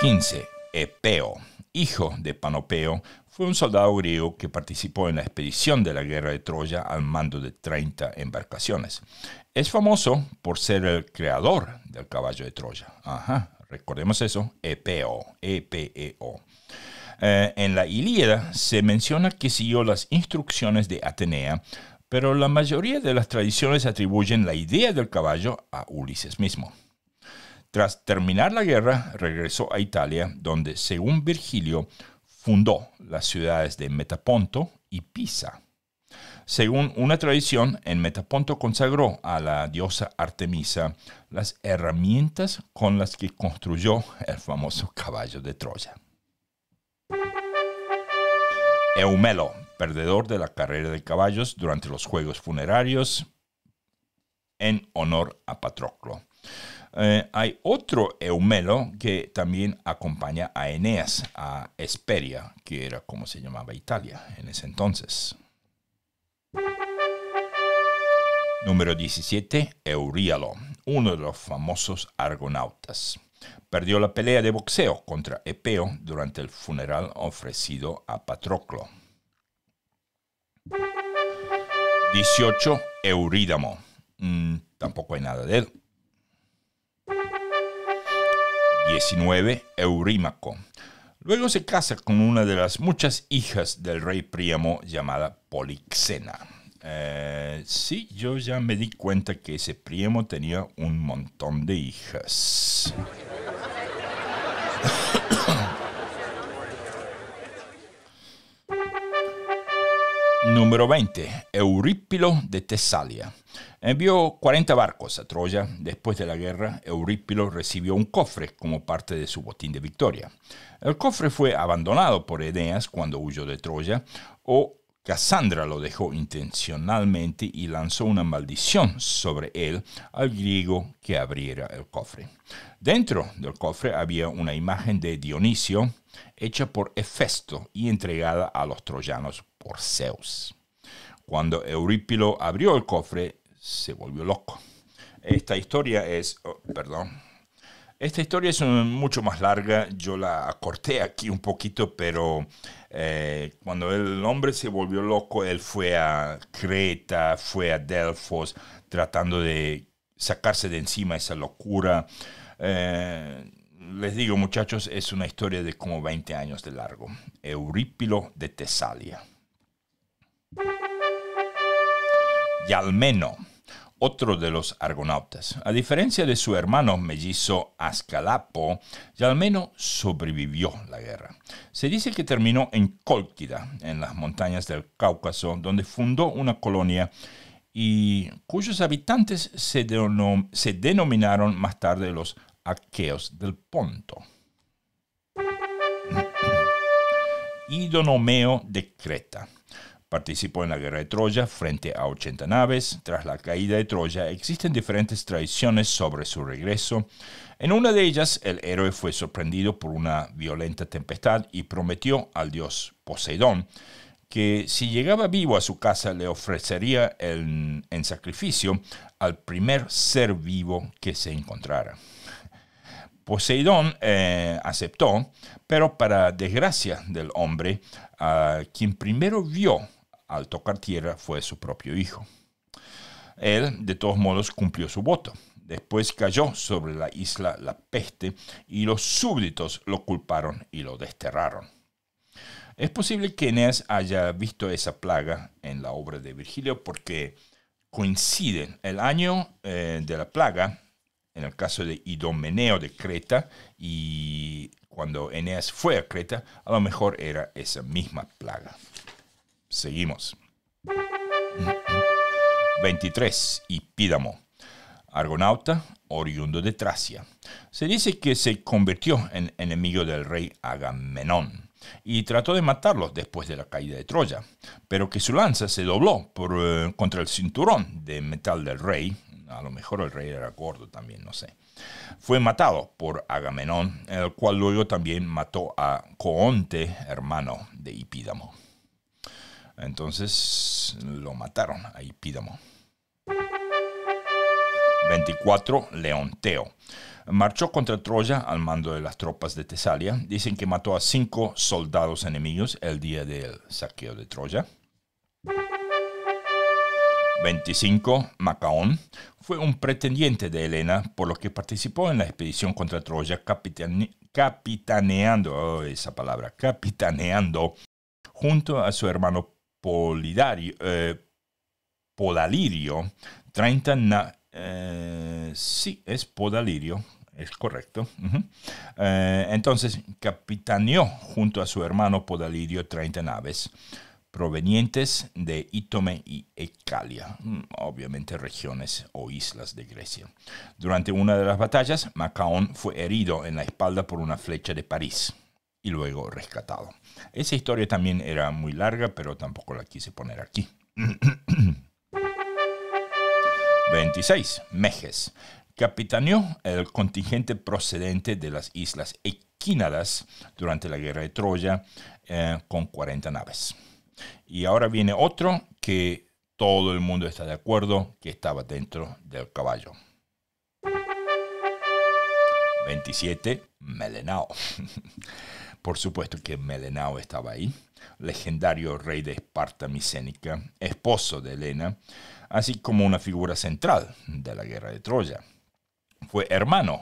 15. Epeo, hijo de Panopeo, fue un soldado griego que participó en la expedición de la guerra de Troya al mando de 30 embarcaciones. Es famoso por ser el creador del caballo de Troya. Ajá, Recordemos eso, Epeo, E-P-E-O. Eh, en la Ilíada se menciona que siguió las instrucciones de Atenea, pero la mayoría de las tradiciones atribuyen la idea del caballo a Ulises mismo. Tras terminar la guerra, regresó a Italia, donde, según Virgilio, fundó las ciudades de Metaponto y Pisa. Según una tradición, en Metaponto consagró a la diosa Artemisa las herramientas con las que construyó el famoso caballo de Troya. Eumelo, perdedor de la carrera de caballos durante los juegos funerarios en honor a Patroclo. Eh, hay otro Eumelo que también acompaña a Eneas, a Hesperia, que era como se llamaba Italia en ese entonces. Número 17. Euríalo, uno de los famosos argonautas. Perdió la pelea de boxeo contra Epeo durante el funeral ofrecido a Patroclo. 18. Eurídamo. Mm, tampoco hay nada de él. 19. Eurímaco. Luego se casa con una de las muchas hijas del rey Príamo llamada Polixena. Eh, sí, yo ya me di cuenta que ese Príamo tenía un montón de hijas. Número 20. Eurípilo de Tesalia. Envió 40 barcos a Troya. Después de la guerra, Eurípilo recibió un cofre como parte de su botín de victoria. El cofre fue abandonado por Eneas cuando huyó de Troya, o Cassandra lo dejó intencionalmente y lanzó una maldición sobre él al griego que abriera el cofre. Dentro del cofre había una imagen de Dionisio hecha por Hefesto y entregada a los troyanos por Zeus. Cuando Eurípilo abrió el cofre, se volvió loco. Esta historia es, oh, perdón, esta historia es eh, mucho más larga, yo la acorté aquí un poquito, pero eh, cuando el hombre se volvió loco, él fue a Creta, fue a Delfos, tratando de sacarse de encima esa locura. Eh, les digo, muchachos, es una historia de como 20 años de largo. Eurípilo de Tesalia. Yalmeno, otro de los argonautas. A diferencia de su hermano mellizo Ascalapo, Yalmeno sobrevivió la guerra. Se dice que terminó en Cólquida, en las montañas del Cáucaso, donde fundó una colonia y cuyos habitantes se, se denominaron más tarde los aqueos del Ponto. Idonomeo de Creta. Participó en la guerra de Troya frente a 80 naves. Tras la caída de Troya existen diferentes tradiciones sobre su regreso. En una de ellas, el héroe fue sorprendido por una violenta tempestad y prometió al dios Poseidón que si llegaba vivo a su casa le ofrecería el, en sacrificio al primer ser vivo que se encontrara. Poseidón eh, aceptó, pero para desgracia del hombre, a quien primero vio al tocar tierra fue su propio hijo. Él, de todos modos, cumplió su voto. Después cayó sobre la isla la peste y los súbditos lo culparon y lo desterraron. Es posible que Eneas haya visto esa plaga en la obra de Virgilio porque coinciden el año eh, de la plaga, en el caso de Idomeneo de Creta, y cuando Eneas fue a Creta, a lo mejor era esa misma plaga. Seguimos. 23. Mm. Hipídamo, argonauta oriundo de Tracia. Se dice que se convirtió en enemigo del rey Agamenón y trató de matarlo después de la caída de Troya, pero que su lanza se dobló por, eh, contra el cinturón de metal del rey, a lo mejor el rey era gordo también, no sé. Fue matado por Agamenón, el cual luego también mató a Coonte, hermano de Hipídamo. Entonces lo mataron a Pídamo. 24. Leonteo. Marchó contra Troya al mando de las tropas de Tesalia. Dicen que mató a cinco soldados enemigos el día del saqueo de Troya. 25. Macaón fue un pretendiente de Helena, por lo que participó en la expedición contra Troya, capitaneando, oh, esa palabra, capitaneando junto a su hermano polidario, eh, podalirio, 30 na, eh, sí, es podalirio, es correcto. Eh, entonces, capitaneó junto a su hermano Podalirio 30 naves provenientes de Ítome y Ecalia, mm, obviamente regiones o islas de Grecia. Durante una de las batallas, Macaón fue herido en la espalda por una flecha de París y luego rescatado. Esa historia también era muy larga, pero tampoco la quise poner aquí. 26. Mejes. Capitaneó el contingente procedente de las islas Equínadas durante la guerra de Troya eh, con 40 naves. Y ahora viene otro que todo el mundo está de acuerdo que estaba dentro del caballo. 27. Melenao. Por supuesto que Melenao estaba ahí, legendario rey de Esparta micénica, esposo de Helena, así como una figura central de la guerra de Troya. Fue hermano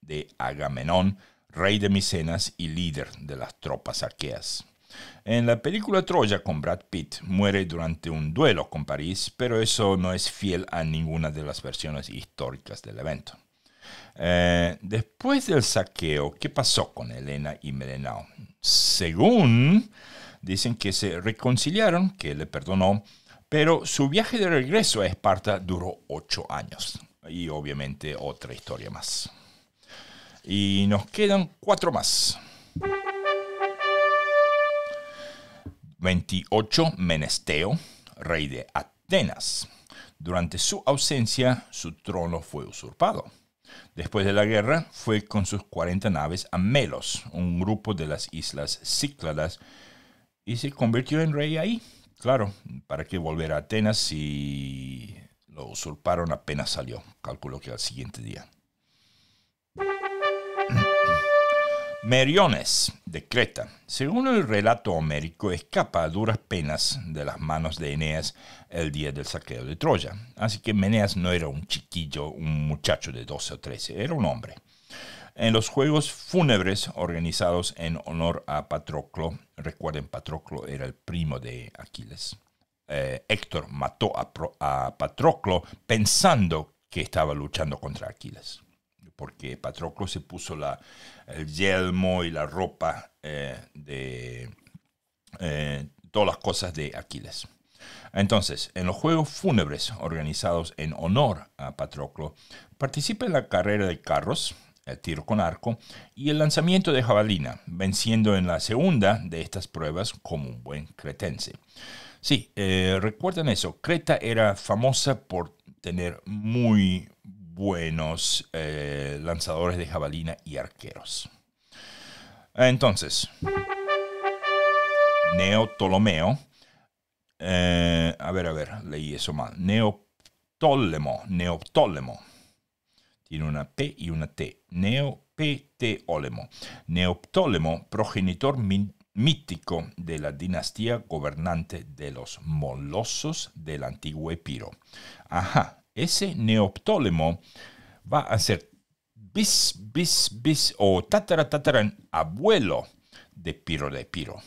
de Agamenón, rey de Micenas y líder de las tropas arqueas. En la película Troya con Brad Pitt muere durante un duelo con París, pero eso no es fiel a ninguna de las versiones históricas del evento. Eh, después del saqueo, ¿qué pasó con Elena y Melenao? Según dicen que se reconciliaron, que le perdonó, pero su viaje de regreso a Esparta duró ocho años. Y obviamente otra historia más. Y nos quedan cuatro más. 28 Menesteo, rey de Atenas. Durante su ausencia, su trono fue usurpado Después de la guerra, fue con sus 40 naves a Melos, un grupo de las islas Cícladas, y se convirtió en rey ahí. Claro, ¿para qué volver a Atenas si lo usurparon apenas salió? Calculo que al siguiente día. Meriones, de Creta, según el relato homérico, escapa a duras penas de las manos de Eneas el día del saqueo de Troya. Así que Meneas no era un chiquillo, un muchacho de 12 o 13, era un hombre. En los juegos fúnebres organizados en honor a Patroclo, recuerden, Patroclo era el primo de Aquiles. Eh, Héctor mató a Patroclo pensando que estaba luchando contra Aquiles porque Patroclo se puso el yelmo y la ropa eh, de eh, todas las cosas de Aquiles. Entonces, en los juegos fúnebres organizados en honor a Patroclo, participa en la carrera de carros, el tiro con arco y el lanzamiento de jabalina, venciendo en la segunda de estas pruebas como un buen cretense. Sí, eh, recuerden eso, Creta era famosa por tener muy buenos eh, lanzadores de jabalina y arqueros. Entonces, Neoptolomeo, eh, a ver, a ver, leí eso mal. Neoptolemo, Neoptolemo, Tiene una P y una T. Neoptolemo, Neoptolemo, progenitor mítico de la dinastía gobernante de los molosos del antiguo Epiro. Ajá, ese Neoptólemo va a ser bis, bis, bis o tatara, tatara, abuelo de Piro de Piro.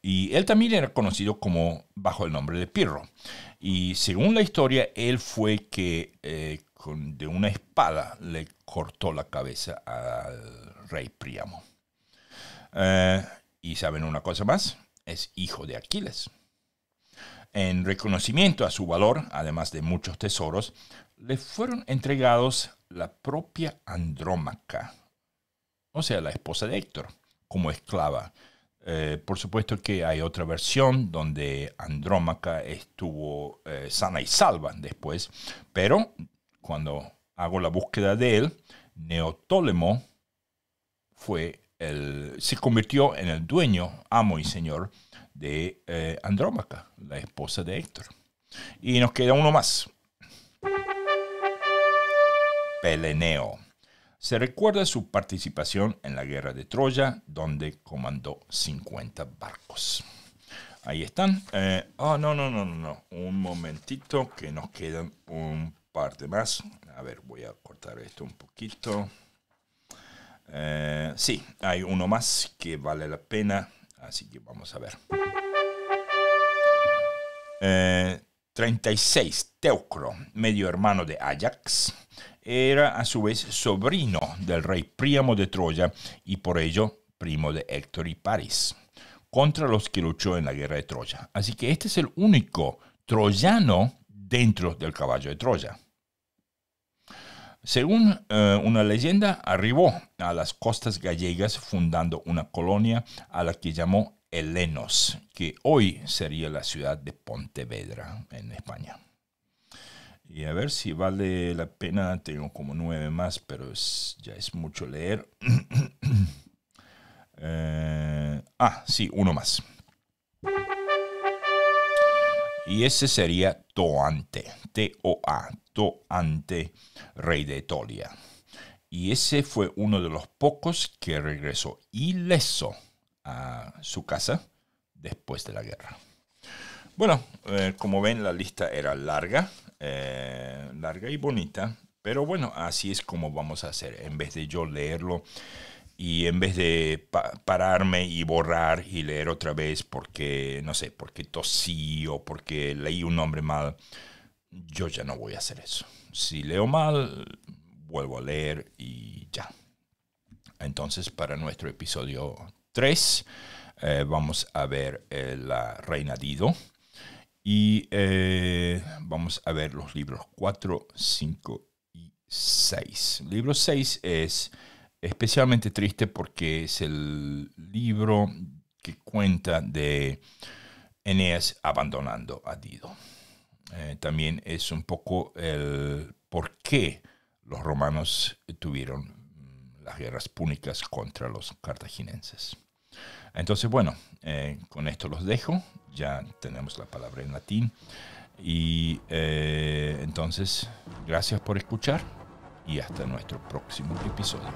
Y él también era conocido como bajo el nombre de Pirro. Y según la historia, él fue que eh, con, de una espada le cortó la cabeza al rey Príamo. Eh, y saben una cosa más, es hijo de Aquiles. En reconocimiento a su valor, además de muchos tesoros, le fueron entregados la propia Andrómaca, o sea, la esposa de Héctor, como esclava. Eh, por supuesto que hay otra versión donde Andrómaca estuvo eh, sana y salva después, pero cuando hago la búsqueda de él, Neoptólemo fue se convirtió en el dueño, amo y señor de eh, Andrómaca, la esposa de Héctor. Y nos queda uno más. Peleneo. Se recuerda su participación en la guerra de Troya, donde comandó 50 barcos. Ahí están. oh, no, no, no, no, no. Un momentito que nos quedan un par de más. A ver, voy a cortar esto un poquito. Eh, sí, hay uno más que vale la pena Así que vamos a ver. 36, eh, Teucro, medio hermano de Ajax, era a su vez sobrino del rey Príamo de Troya y por ello primo de Héctor y París, contra los que luchó en la guerra de Troya. Así que este es el único troyano dentro del caballo de Troya. Según eh, una leyenda, arribó a las costas gallegas fundando una colonia a la que llamó Helenos, que hoy sería la ciudad de Pontevedra, en España. Y a ver si vale la pena, tengo como nueve más, pero ya es mucho leer. Eh, ah, sí, uno más. Y ese sería Toante, T-O-A, Toante, rey de Etolia. Y ese fue uno de los pocos que regresó ileso a su casa después de la guerra. Bueno, eh, como ven, la lista era larga, eh, larga y bonita, pero bueno, así es como vamos a hacer. En vez de yo leerlo y en vez de pararme y borrar y leer otra vez porque, no sé, porque tosí o porque leí un nombre mal, yo ya no voy a hacer eso. Si leo mal, vuelvo a leer y ya. Entonces, para nuestro episodio 3, eh, vamos a ver eh, La Reina Dido y eh, vamos a ver los libros 4, 5 y 6. Libro 6 es... Especialmente triste porque es el libro que cuenta de Eneas abandonando a Dido. Eh, también es un poco el por qué los romanos tuvieron mm, las guerras púnicas contra los cartaginenses. Entonces, bueno, eh, con esto los dejo. Ya tenemos la palabra en latín. Y eh, entonces, gracias por escuchar y hasta nuestro próximo episodio.